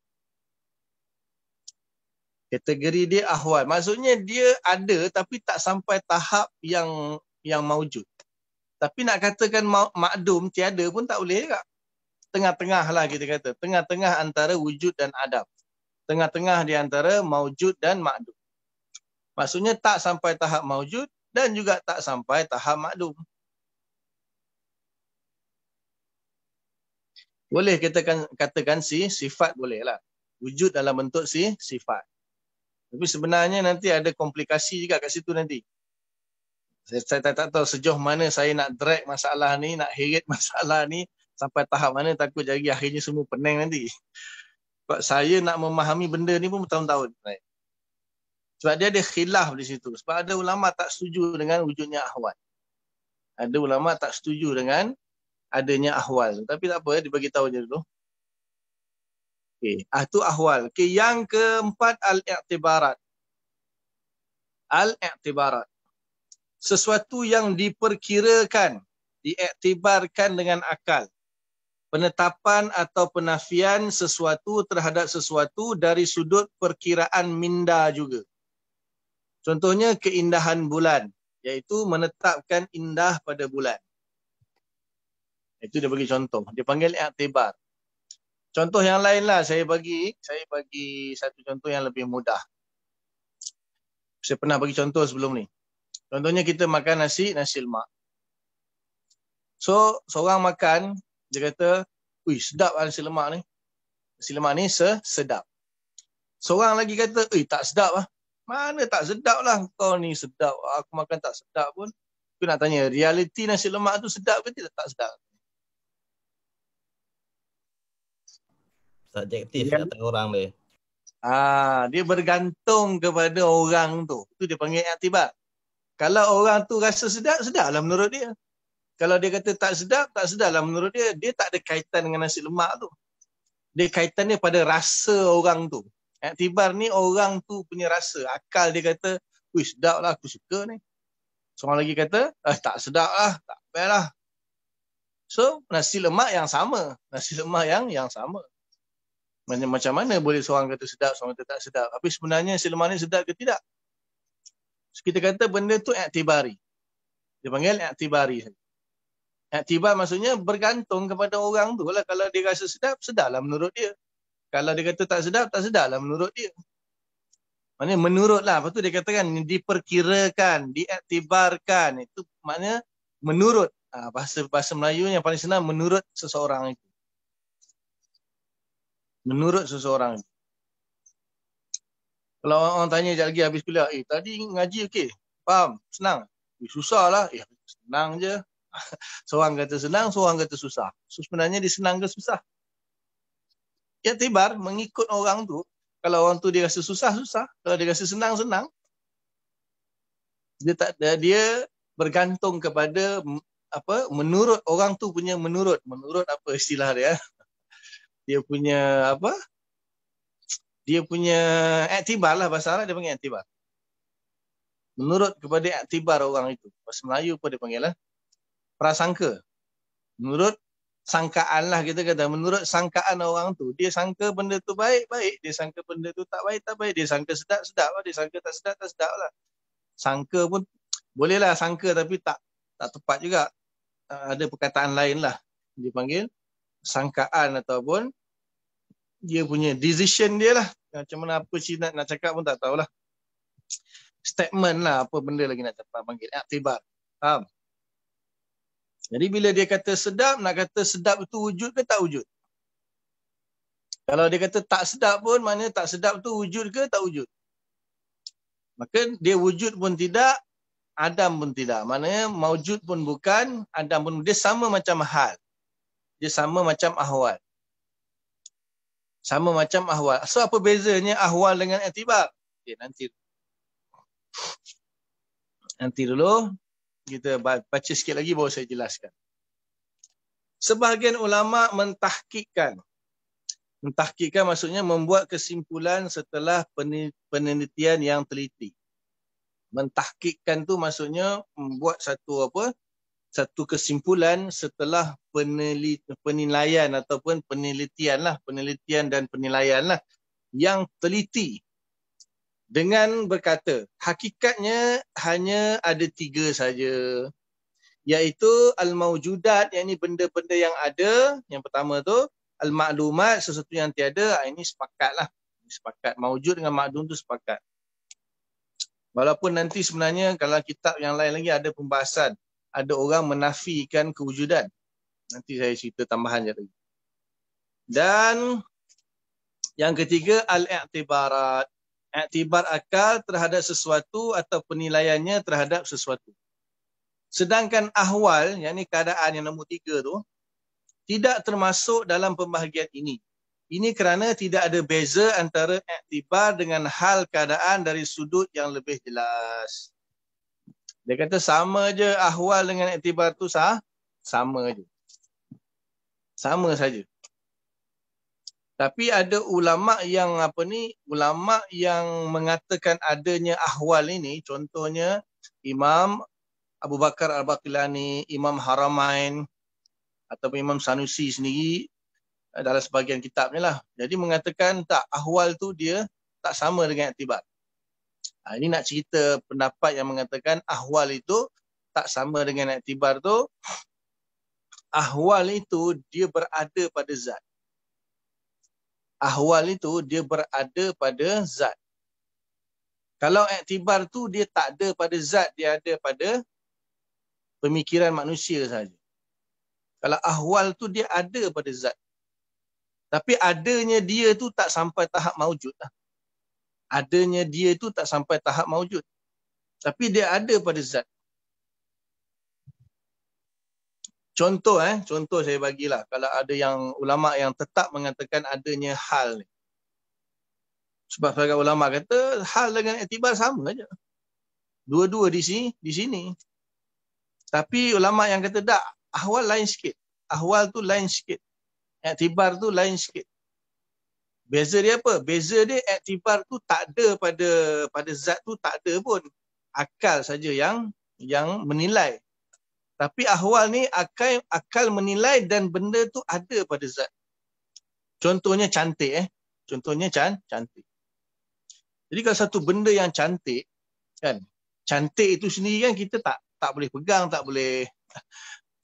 kategori dia ahwal. Maksudnya dia ada tapi tak sampai tahap yang yang maujud. Tapi nak katakan makdum tiada pun tak boleh juga. Tengah-tengah lah kita kata. Tengah-tengah antara wujud dan adab. Tengah-tengah di antara maujud dan makdum. Maksudnya tak sampai tahap maujud dan juga tak sampai tahap makdum. Boleh kita kan-, katakan si sifat bolehlah, Wujud dalam bentuk si sifat. Tapi sebenarnya nanti ada komplikasi juga kat situ nanti. Saya, saya tak, tak tahu sejauh mana saya nak drag masalah ni, nak heret masalah ni sampai tahap mana takut jadi akhirnya semua pening nanti. Sebab saya nak memahami benda ni pun bertahun-tahun. Sebab dia ada khilaf di situ. Sebab ada ulama tak setuju dengan wujudnya ahwal. Ada ulama tak setuju dengan adanya ahwal. Tapi tak apa, dia beritahu je dulu. Okey, ah tu ahwal. Okey, yang keempat al-i'tibarat. Al-i'tibarat. Sesuatu yang diperkirakan, diiktibarkan dengan akal. Penetapan atau penafian sesuatu terhadap sesuatu dari sudut perkiraan minda juga. Contohnya keindahan bulan, iaitu menetapkan indah pada bulan. Itu dia bagi contoh. Dia panggil i'tibar. Contoh yang lain lah saya bagi. Saya bagi satu contoh yang lebih mudah. Saya pernah bagi contoh sebelum ni. Contohnya kita makan nasi, nasi lemak. So, seorang makan, dia kata, ui sedap lah nasi lemak ni. Nasi lemak ni sedap. Seorang lagi kata, ui tak sedap lah. Mana tak sedap lah kau ni sedap. Aku makan tak sedap pun. Aku nak tanya, realiti nasi lemak tu sedap ke tidak tak sedap? subjektif yeah. kata orang dia. Ah, dia bergantung kepada orang tu. Tu dia panggil iktibar. Kalau orang tu rasa sedap, sedap, sedaplah menurut dia. Kalau dia kata tak sedap, tak sedap, sedaplah menurut dia. Dia tak ada kaitan dengan nasi lemak tu. Dia kaitannya pada rasa orang tu. Iktibar ni orang tu punya rasa. Akal dia kata, wih sedap lah aku suka ni. Seorang lagi kata, eh, tak sedap lah, tak payah lah. So, nasi lemak yang sama. Nasi lemak yang yang sama. Macam, macam mana boleh seorang kata sedap, seorang kata tak sedap. Tapi sebenarnya silman ni sedap ke tidak? So, kita kata benda tu aktibari. Dia panggil aktibari. Aktibar maksudnya bergantung kepada orang tu lah. Kalau dia rasa sedap, sedap lah menurut dia. Kalau dia kata tak sedap, tak sedap lah menurut dia. Maksudnya menurut lah. Lepas tu dia katakan diperkirakan, diaktibarkan. Itu maknanya menurut. Ha, bahasa, bahasa Melayu yang paling senang menurut seseorang itu menurut seseorang. Kalau orang, -orang tanya sekejap lagi habis kuliah, eh tadi ngaji okey, faham, senang. Eh, susah lah, eh, senang je. seorang kata senang, seorang kata susah. So, sebenarnya dia senang ke susah? Ya tibar mengikut orang tu, kalau orang tu dia rasa susah, susah. Kalau dia rasa senang, senang. Dia tak dia bergantung kepada apa menurut orang tu punya menurut menurut apa istilah dia eh? dia punya apa dia punya aktibar lah bahasa Arab dia panggil aktibar menurut kepada aktibar orang itu bahasa Melayu pun dia panggil lah prasangka menurut sangkaan lah kita kata menurut sangkaan orang tu dia sangka benda tu baik baik dia sangka benda tu tak baik tak baik dia sangka sedap sedap lah dia sangka tak sedap tak sedap lah sangka pun bolehlah sangka tapi tak tak tepat juga ah, ada perkataan lain lah dia panggil sangkaan ataupun dia punya decision dia lah. Macam mana apa si nak, nak cakap pun tak tahulah. Statement lah apa benda lagi nak cakap panggil. Lah, aktibar. Faham? Jadi bila dia kata sedap, nak kata sedap itu wujud ke tak wujud? Kalau dia kata tak sedap pun, mana tak sedap tu wujud ke tak wujud? Maka dia wujud pun tidak, Adam pun tidak. Maknanya maujud pun bukan, Adam pun dia sama macam hal. Dia sama macam ahwal sama macam ahwal. So apa bezanya ahwal dengan i'tibar? Okey, nanti. Nanti dulu kita baca sikit lagi baru saya jelaskan. Sebahagian ulama mentahkikkan mentahkikkan maksudnya membuat kesimpulan setelah penelitian yang teliti. Mentahkikkan tu maksudnya membuat satu apa? satu kesimpulan setelah penilaian ataupun penelitian lah, penelitian dan penilaian lah yang teliti dengan berkata hakikatnya hanya ada tiga saja iaitu al-maujudat yang ini benda-benda yang ada yang pertama tu al-maklumat sesuatu yang tiada ah, ini sepakat lah sepakat maujud dengan maklum tu sepakat walaupun nanti sebenarnya kalau kitab yang lain lagi ada pembahasan ada orang menafikan kewujudan. Nanti saya cerita tambahan je lagi. Dan yang ketiga, al-i'tibarat. Iktibar akal terhadap sesuatu atau penilaiannya terhadap sesuatu. Sedangkan ahwal, yang ini keadaan yang nombor tiga tu, tidak termasuk dalam pembahagian ini. Ini kerana tidak ada beza antara iktibar dengan hal keadaan dari sudut yang lebih jelas. Dia kata sama je ahwal dengan iktibar tu sah. Sama je. Sama saja. Tapi ada ulama yang apa ni, ulama yang mengatakan adanya ahwal ini, contohnya Imam Abu Bakar Al-Baqilani, Imam Haramain, ataupun Imam Sanusi sendiri eh, dalam sebagian kitabnya lah. Jadi mengatakan tak ahwal tu dia tak sama dengan iktibar. Ha, ini nak cerita pendapat yang mengatakan ahwal itu tak sama dengan iktibar tu. Ahwal itu dia berada pada zat. Ahwal itu dia berada pada zat. Kalau iktibar tu dia tak ada pada zat, dia ada pada pemikiran manusia saja. Kalau ahwal tu dia ada pada zat. Tapi adanya dia tu tak sampai tahap maujud lah adanya dia itu tak sampai tahap maujud. Tapi dia ada pada zat. Contoh eh, contoh saya bagilah kalau ada yang ulama yang tetap mengatakan adanya hal ni. Sebab para ulama kata hal dengan iktibar sama aja. Dua-dua di sini, di sini. Tapi ulama yang kata tak, ahwal lain sikit. Ahwal tu lain sikit. Iktibar tu lain sikit. Beza dia apa? Beza dia aktifar tu tak ada pada pada zat tu tak ada pun. Akal saja yang yang menilai. Tapi ahwal ni akal akal menilai dan benda tu ada pada zat. Contohnya cantik eh. Contohnya can, cantik. Jadi kalau satu benda yang cantik kan cantik itu sendiri kan kita tak tak boleh pegang, tak boleh.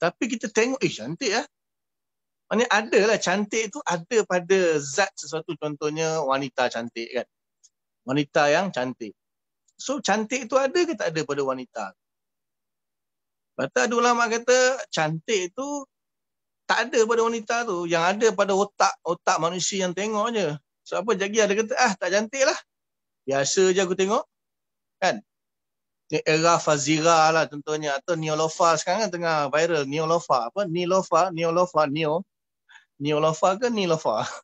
Tapi kita tengok, eh cantik lah. Maksudnya lah cantik tu ada pada zat sesuatu contohnya wanita cantik kan. Wanita yang cantik. So cantik tu ada ke tak ada pada wanita? Kata ada ulama kata cantik tu tak ada pada wanita tu. Yang ada pada otak-otak manusia yang tengok je. So apa jagi ada kata ah tak cantik lah. Biasa je aku tengok. Kan? era Fazira lah contohnya atau Neolofa sekarang kan tengah viral Neolofa apa Neolofa Neolofa Neo Neolofa ke Nilofa?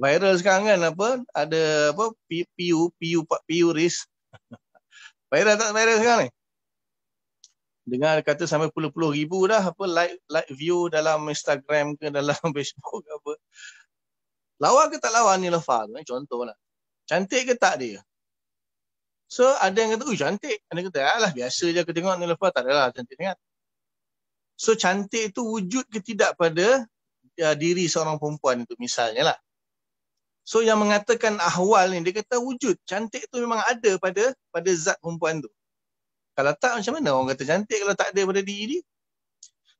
Viral sekarang kan apa? Ada apa? PU, PU, PU, RIS. Viral tak viral sekarang ni? Dengar kata sampai puluh-puluh ribu dah apa like like view dalam Instagram ke dalam Facebook ke apa. Lawa ke tak lawa ni Lofa tu? Contoh lah. Cantik ke tak dia? So ada yang kata, oh cantik. Ada yang kata, alah biasa je aku tengok ni Lofa. Tak adalah cantik sangat. So cantik itu wujud ke tidak pada uh, diri seorang perempuan itu misalnya lah. So yang mengatakan ahwal ni dia kata wujud cantik tu memang ada pada pada zat perempuan tu. Kalau tak macam mana orang kata cantik kalau tak ada pada diri dia?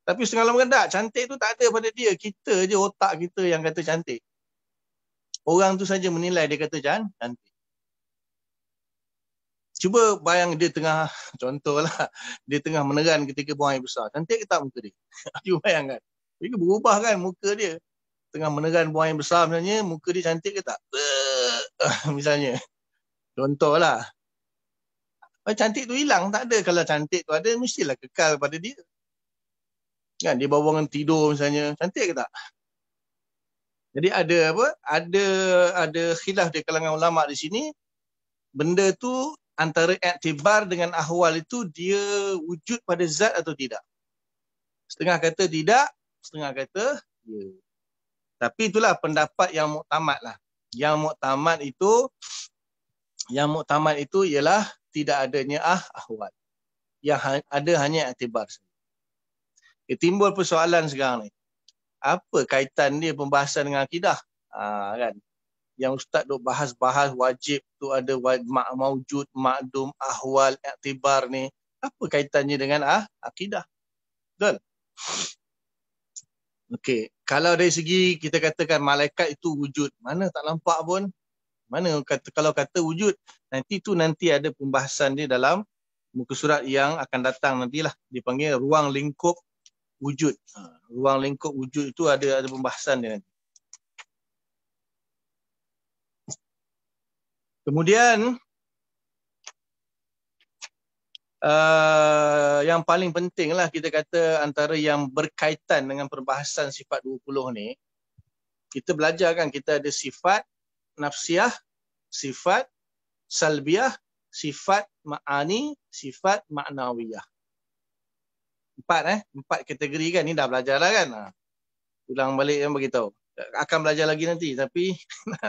Tapi setengah lama kan, tak, cantik tu tak ada pada dia. Kita je otak kita yang kata cantik. Orang tu saja menilai dia kata jangan cantik. Cuba bayang dia tengah, contohlah, dia tengah menerang ketika buang air besar. Cantik ke tak muka dia? Cuba bayangkan. Dia berubah kan muka dia. Tengah menerang buah yang besar misalnya, muka dia cantik ke tak? misalnya. Contohlah. Oh, cantik tu hilang, tak ada. Kalau cantik tu ada, mestilah kekal pada dia. Kan, dia bawa dengan tidur misalnya, cantik ke tak? Jadi ada apa? Ada ada khilaf di kalangan ulama di sini. Benda tu antara aktibar dengan ahwal itu dia wujud pada zat atau tidak. Setengah kata tidak, setengah kata ya. Yeah. Tapi itulah pendapat yang muktamad lah. Yang muktamad itu yang muktamad itu ialah tidak adanya ah ahwal. Yang ha- ada hanya atibar. Ya, timbul persoalan sekarang ni. Apa kaitan dia pembahasan dengan akidah? Ha, kan? Yang ustaz duk bahas-bahas wajib tu ada mak maujud, makdum, ahwal, atibar ni. Apa kaitannya dengan ah akidah? Betul? Okey, kalau dari segi kita katakan malaikat itu wujud, mana tak nampak pun, mana kata, kalau kata wujud, nanti tu nanti ada pembahasan dia dalam muka surat yang akan datang nantilah. Dipanggil ruang lingkup wujud. Ha, ruang lingkup wujud itu ada ada pembahasan dia nanti. Kemudian Eh, yang paling penting lah kita kata antara yang berkaitan dengan perbahasan sifat 20 ni, kita belajar kan kita ada sifat nafsiah, sifat salbiyah, sifat ma'ani, sifat maknawiyah. Empat eh, empat kategori kan ni dah belajar lah kan. Ha. Ulang balik yang bagi tahu. Akan belajar lagi nanti tapi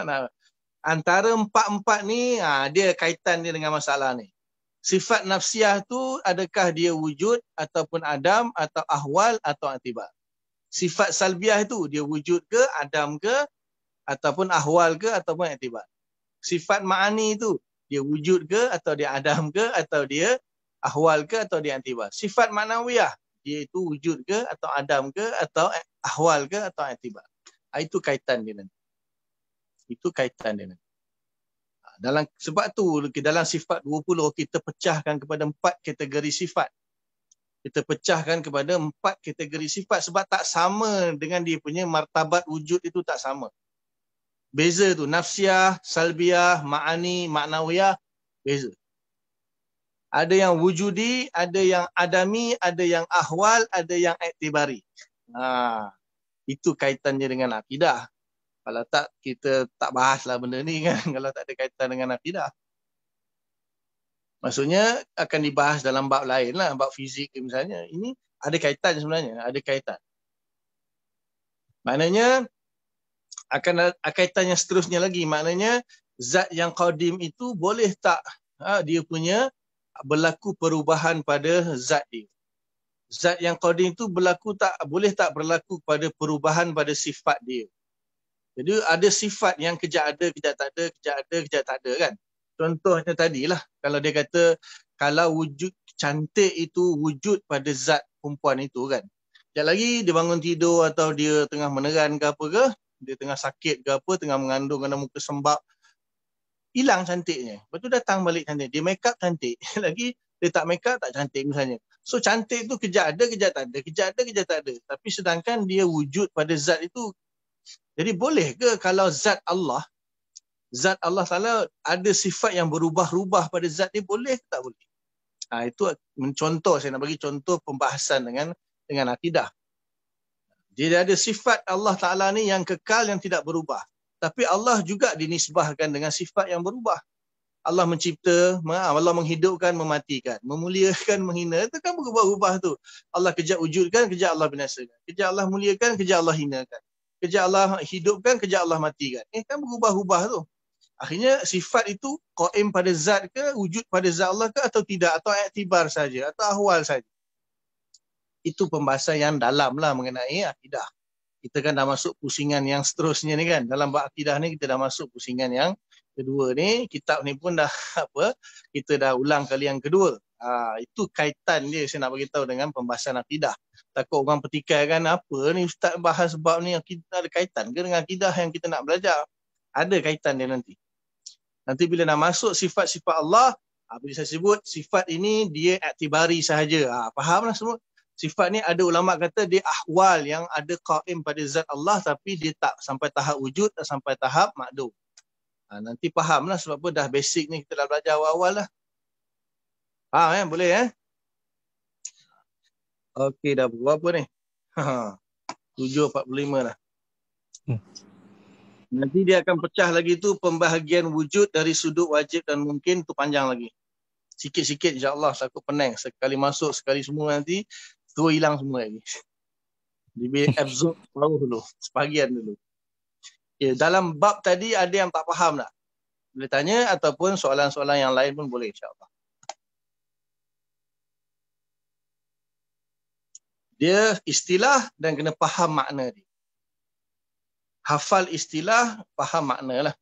antara empat-empat ni ha, dia kaitan dia dengan masalah ni sifat nafsiah tu adakah dia wujud ataupun adam atau ahwal atau atibar. Sifat salbiah tu dia wujud ke adam ke ataupun ahwal ke ataupun atibar. Sifat ma'ani tu dia wujud ke atau dia adam ke atau dia ahwal ke atau dia atibar. Sifat ma'nawiyah dia itu wujud ke atau adam ke atau ahwal ke atau atibar. Ah, itu kaitan dia nanti. Itu kaitan dia nanti dalam sebab tu dalam sifat 20 kita pecahkan kepada empat kategori sifat kita pecahkan kepada empat kategori sifat sebab tak sama dengan dia punya martabat wujud itu tak sama beza tu nafsiah salbiah maani maknawiyah beza ada yang wujudi ada yang adami ada yang ahwal ada yang aktibari ha itu kaitannya dengan akidah kalau tak, kita tak bahaslah benda ni kan. Kalau tak ada kaitan dengan akidah. Maksudnya, akan dibahas dalam bab lain lah. Bab fizik misalnya. Ini ada kaitan sebenarnya. Ada kaitan. Maknanya, akan ada kaitan yang seterusnya lagi. Maknanya, zat yang qadim itu boleh tak ha, dia punya berlaku perubahan pada zat dia. Zat yang qadim itu berlaku tak boleh tak berlaku pada perubahan pada sifat dia. Jadi ada sifat yang kejap ada, kejap tak ada, kejap ada, kejap tak ada kan. Contohnya tadilah, kalau dia kata kalau wujud cantik itu wujud pada zat perempuan itu kan. Sekejap lagi dia bangun tidur atau dia tengah meneran ke apa ke, dia tengah sakit ke apa, tengah mengandung kerana muka sembab, hilang cantiknya. Lepas tu datang balik cantik. Dia make up cantik. Lagi dia tak make up tak cantik misalnya. So cantik tu kejap ada, kejap tak ada. Kejap ada, kejap tak ada. Tapi sedangkan dia wujud pada zat itu jadi boleh ke kalau zat Allah zat Allah Taala ada sifat yang berubah-ubah pada zat ni boleh tak boleh? Ha, itu mencontoh saya nak bagi contoh pembahasan dengan dengan akidah. Jadi ada sifat Allah Taala ni yang kekal yang tidak berubah. Tapi Allah juga dinisbahkan dengan sifat yang berubah. Allah mencipta, ha, Allah menghidupkan, mematikan, memuliakan, menghina. Itu kan berubah-ubah tu. Allah kejap wujudkan, kejap Allah binasakan. Kejap Allah muliakan, kejap Allah hinakan kerja Allah hidupkan, kerja Allah matikan. Eh kan berubah-ubah tu. Akhirnya sifat itu qaim pada zat ke, wujud pada zat Allah ke atau tidak atau aktibar saja atau ahwal saja. Itu pembahasan yang dalam lah mengenai akidah. Kita kan dah masuk pusingan yang seterusnya ni kan. Dalam bab akidah ni kita dah masuk pusingan yang kedua ni. Kitab ni pun dah apa, kita dah ulang kali yang kedua. Ha, itu kaitan dia saya nak beritahu dengan pembahasan akidah. Takut orang petikai kan apa ni ustaz bahas bab ni akidah ada kaitan ke dengan akidah yang kita nak belajar? Ada kaitan dia nanti. Nanti bila nak masuk sifat-sifat Allah, ha, bila saya sebut sifat ini dia aktibari sahaja. Ha, faham lah semua? Sifat ni ada ulama kata dia ahwal yang ada qaim pada zat Allah tapi dia tak sampai tahap wujud, tak sampai tahap makdum. Ha, nanti faham lah sebab apa dah basic ni kita dah belajar awal-awal lah. Ha eh boleh eh. Okey dah berapa ni? Ha. 7.45 lah. Hmm. Nanti dia akan pecah lagi tu pembahagian wujud dari sudut wajib dan mungkin tu panjang lagi. Sikit-sikit insya-Allah takut pening sekali masuk sekali semua nanti tu hilang semua lagi. Dibi absorb baru dulu, sebahagian dulu. Okay, dalam bab tadi ada yang tak faham tak? Boleh tanya ataupun soalan-soalan yang lain pun boleh insya-Allah. dia istilah dan kena faham makna dia. Hafal istilah, faham makna lah.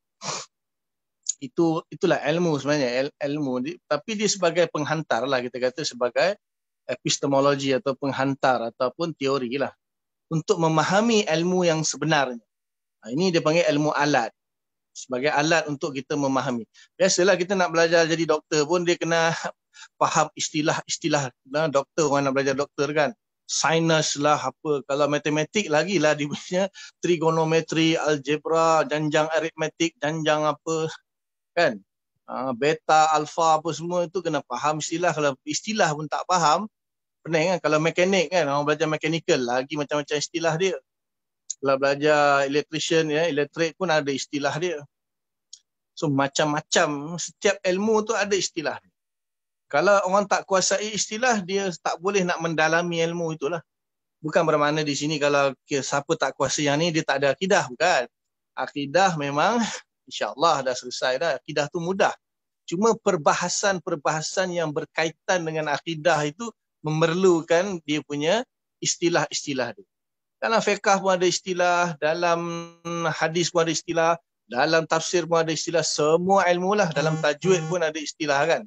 Itu itulah ilmu sebenarnya, il ilmu. Tapi dia sebagai penghantar lah kita kata sebagai epistemologi atau penghantar ataupun teori lah untuk memahami ilmu yang sebenarnya. Ha, ini dia panggil ilmu alat sebagai alat untuk kita memahami. Biasalah kita nak belajar jadi doktor pun dia kena faham istilah-istilah. Nah, doktor orang nak belajar doktor kan sinus lah apa kalau matematik lagi lah dia punya trigonometri algebra janjang aritmetik janjang apa kan ha, beta alfa apa semua itu kena faham istilah kalau istilah pun tak faham pening kan kalau mekanik kan orang belajar mechanical lagi macam-macam istilah dia kalau belajar electrician ya elektrik pun ada istilah dia so macam-macam setiap ilmu tu ada istilah dia kalau orang tak kuasai istilah dia tak boleh nak mendalami ilmu itulah bukan bermakna di sini kalau siapa tak kuasa yang ni dia tak ada akidah bukan akidah memang insyaallah dah selesai dah akidah tu mudah cuma perbahasan-perbahasan yang berkaitan dengan akidah itu memerlukan dia punya istilah-istilah dia dalam fiqh pun ada istilah dalam hadis pun ada istilah dalam tafsir pun ada istilah semua ilmu lah dalam hmm. tajwid pun ada istilah kan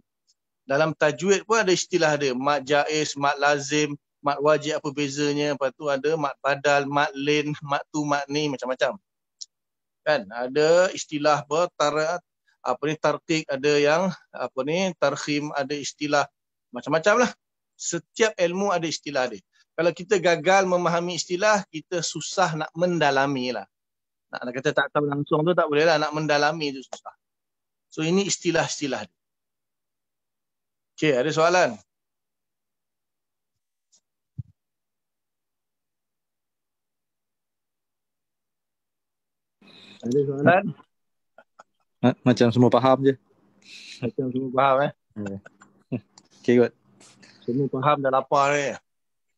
dalam tajwid pun ada istilah dia mad jaiz mad lazim mad wajib apa bezanya lepas tu ada mad badal mad Lain, mad tu mad ni macam-macam kan ada istilah apa apa ni tartik ada yang apa ni Tarhim ada istilah macam-macam lah. Setiap ilmu ada istilah dia. Kalau kita gagal memahami istilah, kita susah nak mendalami lah. Nak kata tak tahu langsung tu tak boleh lah. Nak mendalami tu susah. So ini istilah-istilah dia. Okey, ada soalan? Ada soalan? Ha, macam semua faham je. Macam semua faham eh. Ya. Okey, good. Semua faham dah lapar Eh.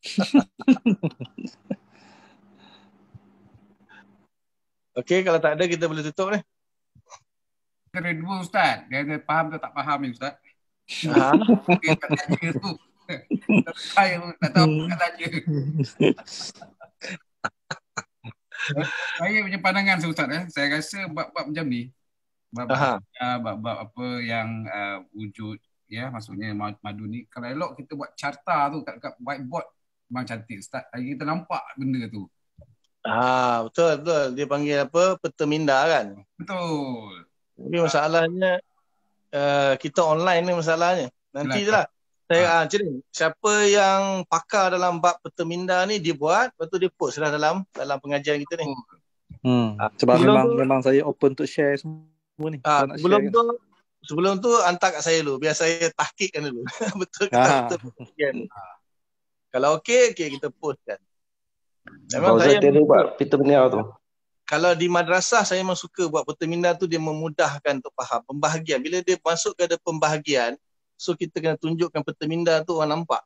Okey, kalau tak ada kita boleh tutup ni. Eh. Kena dua Ustaz. Dia ada faham atau tak faham ni Ustaz. Ah. Saya punya pandangan saya Ustaz eh. Saya rasa bab-bab macam ni. Bab-bab, ya, bab-bab apa yang uh, wujud ya maksudnya madu ni kalau elok kita buat carta tu kat dekat whiteboard memang cantik ustaz lagi kita nampak benda tu ah betul betul dia panggil apa peta minda kan betul tapi masalahnya Eh, kita online ni masalahnya. Nanti je lah. Saya ha. ha, siapa yang pakar dalam bab peterminda ni dia buat, lepas tu dia post lah dalam dalam pengajian kita ni. Hmm. Ha. Sebab belum memang tu, memang saya open untuk share semua ni. Ha, sebelum tu kan. sebelum tu hantar kat saya dulu biar saya tahkikkan dulu. betul ke ha. betul. Kan? Kalau okey okey kita post kan. Memang Bawa saya Zaitan buat Peter Benia tu kalau di madrasah saya memang suka buat peta minda tu dia memudahkan untuk faham pembahagian bila dia masuk ke ada pembahagian so kita kena tunjukkan peta minda tu orang nampak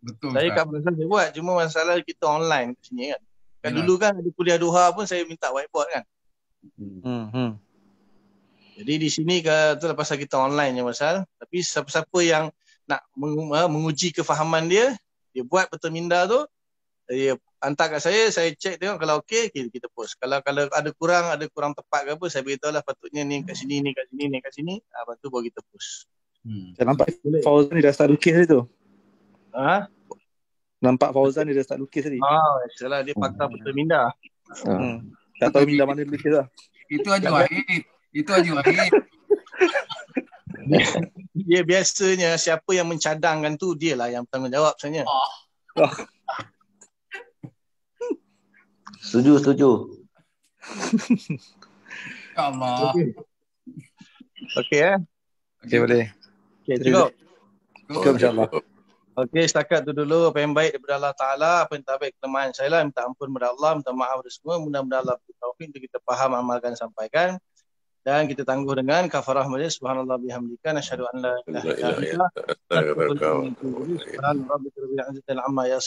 betul saya tak? kat saya buat cuma masalah kita online kat sini kan kan ya. dulu kan ada kuliah duha pun saya minta whiteboard kan hmm hmm jadi di sini ke tu lah pasal kita online je masal tapi siapa-siapa yang nak eh, menguji kefahaman dia dia buat peta minda tu dia hantar kat saya, saya check tengok kalau okey, kita, kita post. Kalau kalau ada kurang, ada kurang tepat ke apa, saya beritahu lah patutnya ni kat sini, ni kat sini, ni kat sini. Ha, lepas tu baru kita post. Hmm. Saya nampak Boleh. Fauzan ni dah start lukis tadi tu. Ha? Nampak Fauzan ni dah start lukis tadi. Oh, ah, salah dia pakar betul minda. Hmm. hmm. Tak tahu minda mana lukis lah. Itu aja wahid. Itu aja wahid. dia biasanya siapa yang mencadangkan tu dia lah yang bertanggungjawab sebenarnya. Oh. Setuju, setuju. Ya Allah. Okey. Okey eh. Okey boleh. Okey, cukup. Cukup insya-Allah. Okey, setakat tu dulu apa yang baik daripada Allah Taala, apa yang tak baik kelemahan saya lah minta ampun kepada Allah, minta maaf kepada semua, mudah-mudahan Allah beri taufik untuk kita faham amalkan sampaikan dan kita tangguh dengan kafarah majlis subhanallah bihamdika nasyhadu an la ilaha illallah wa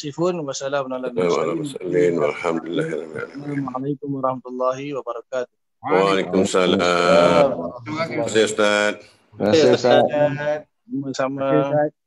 assalamualaikum warahmatullahi wabarakatuh waalaikumsalam terima kasih ustaz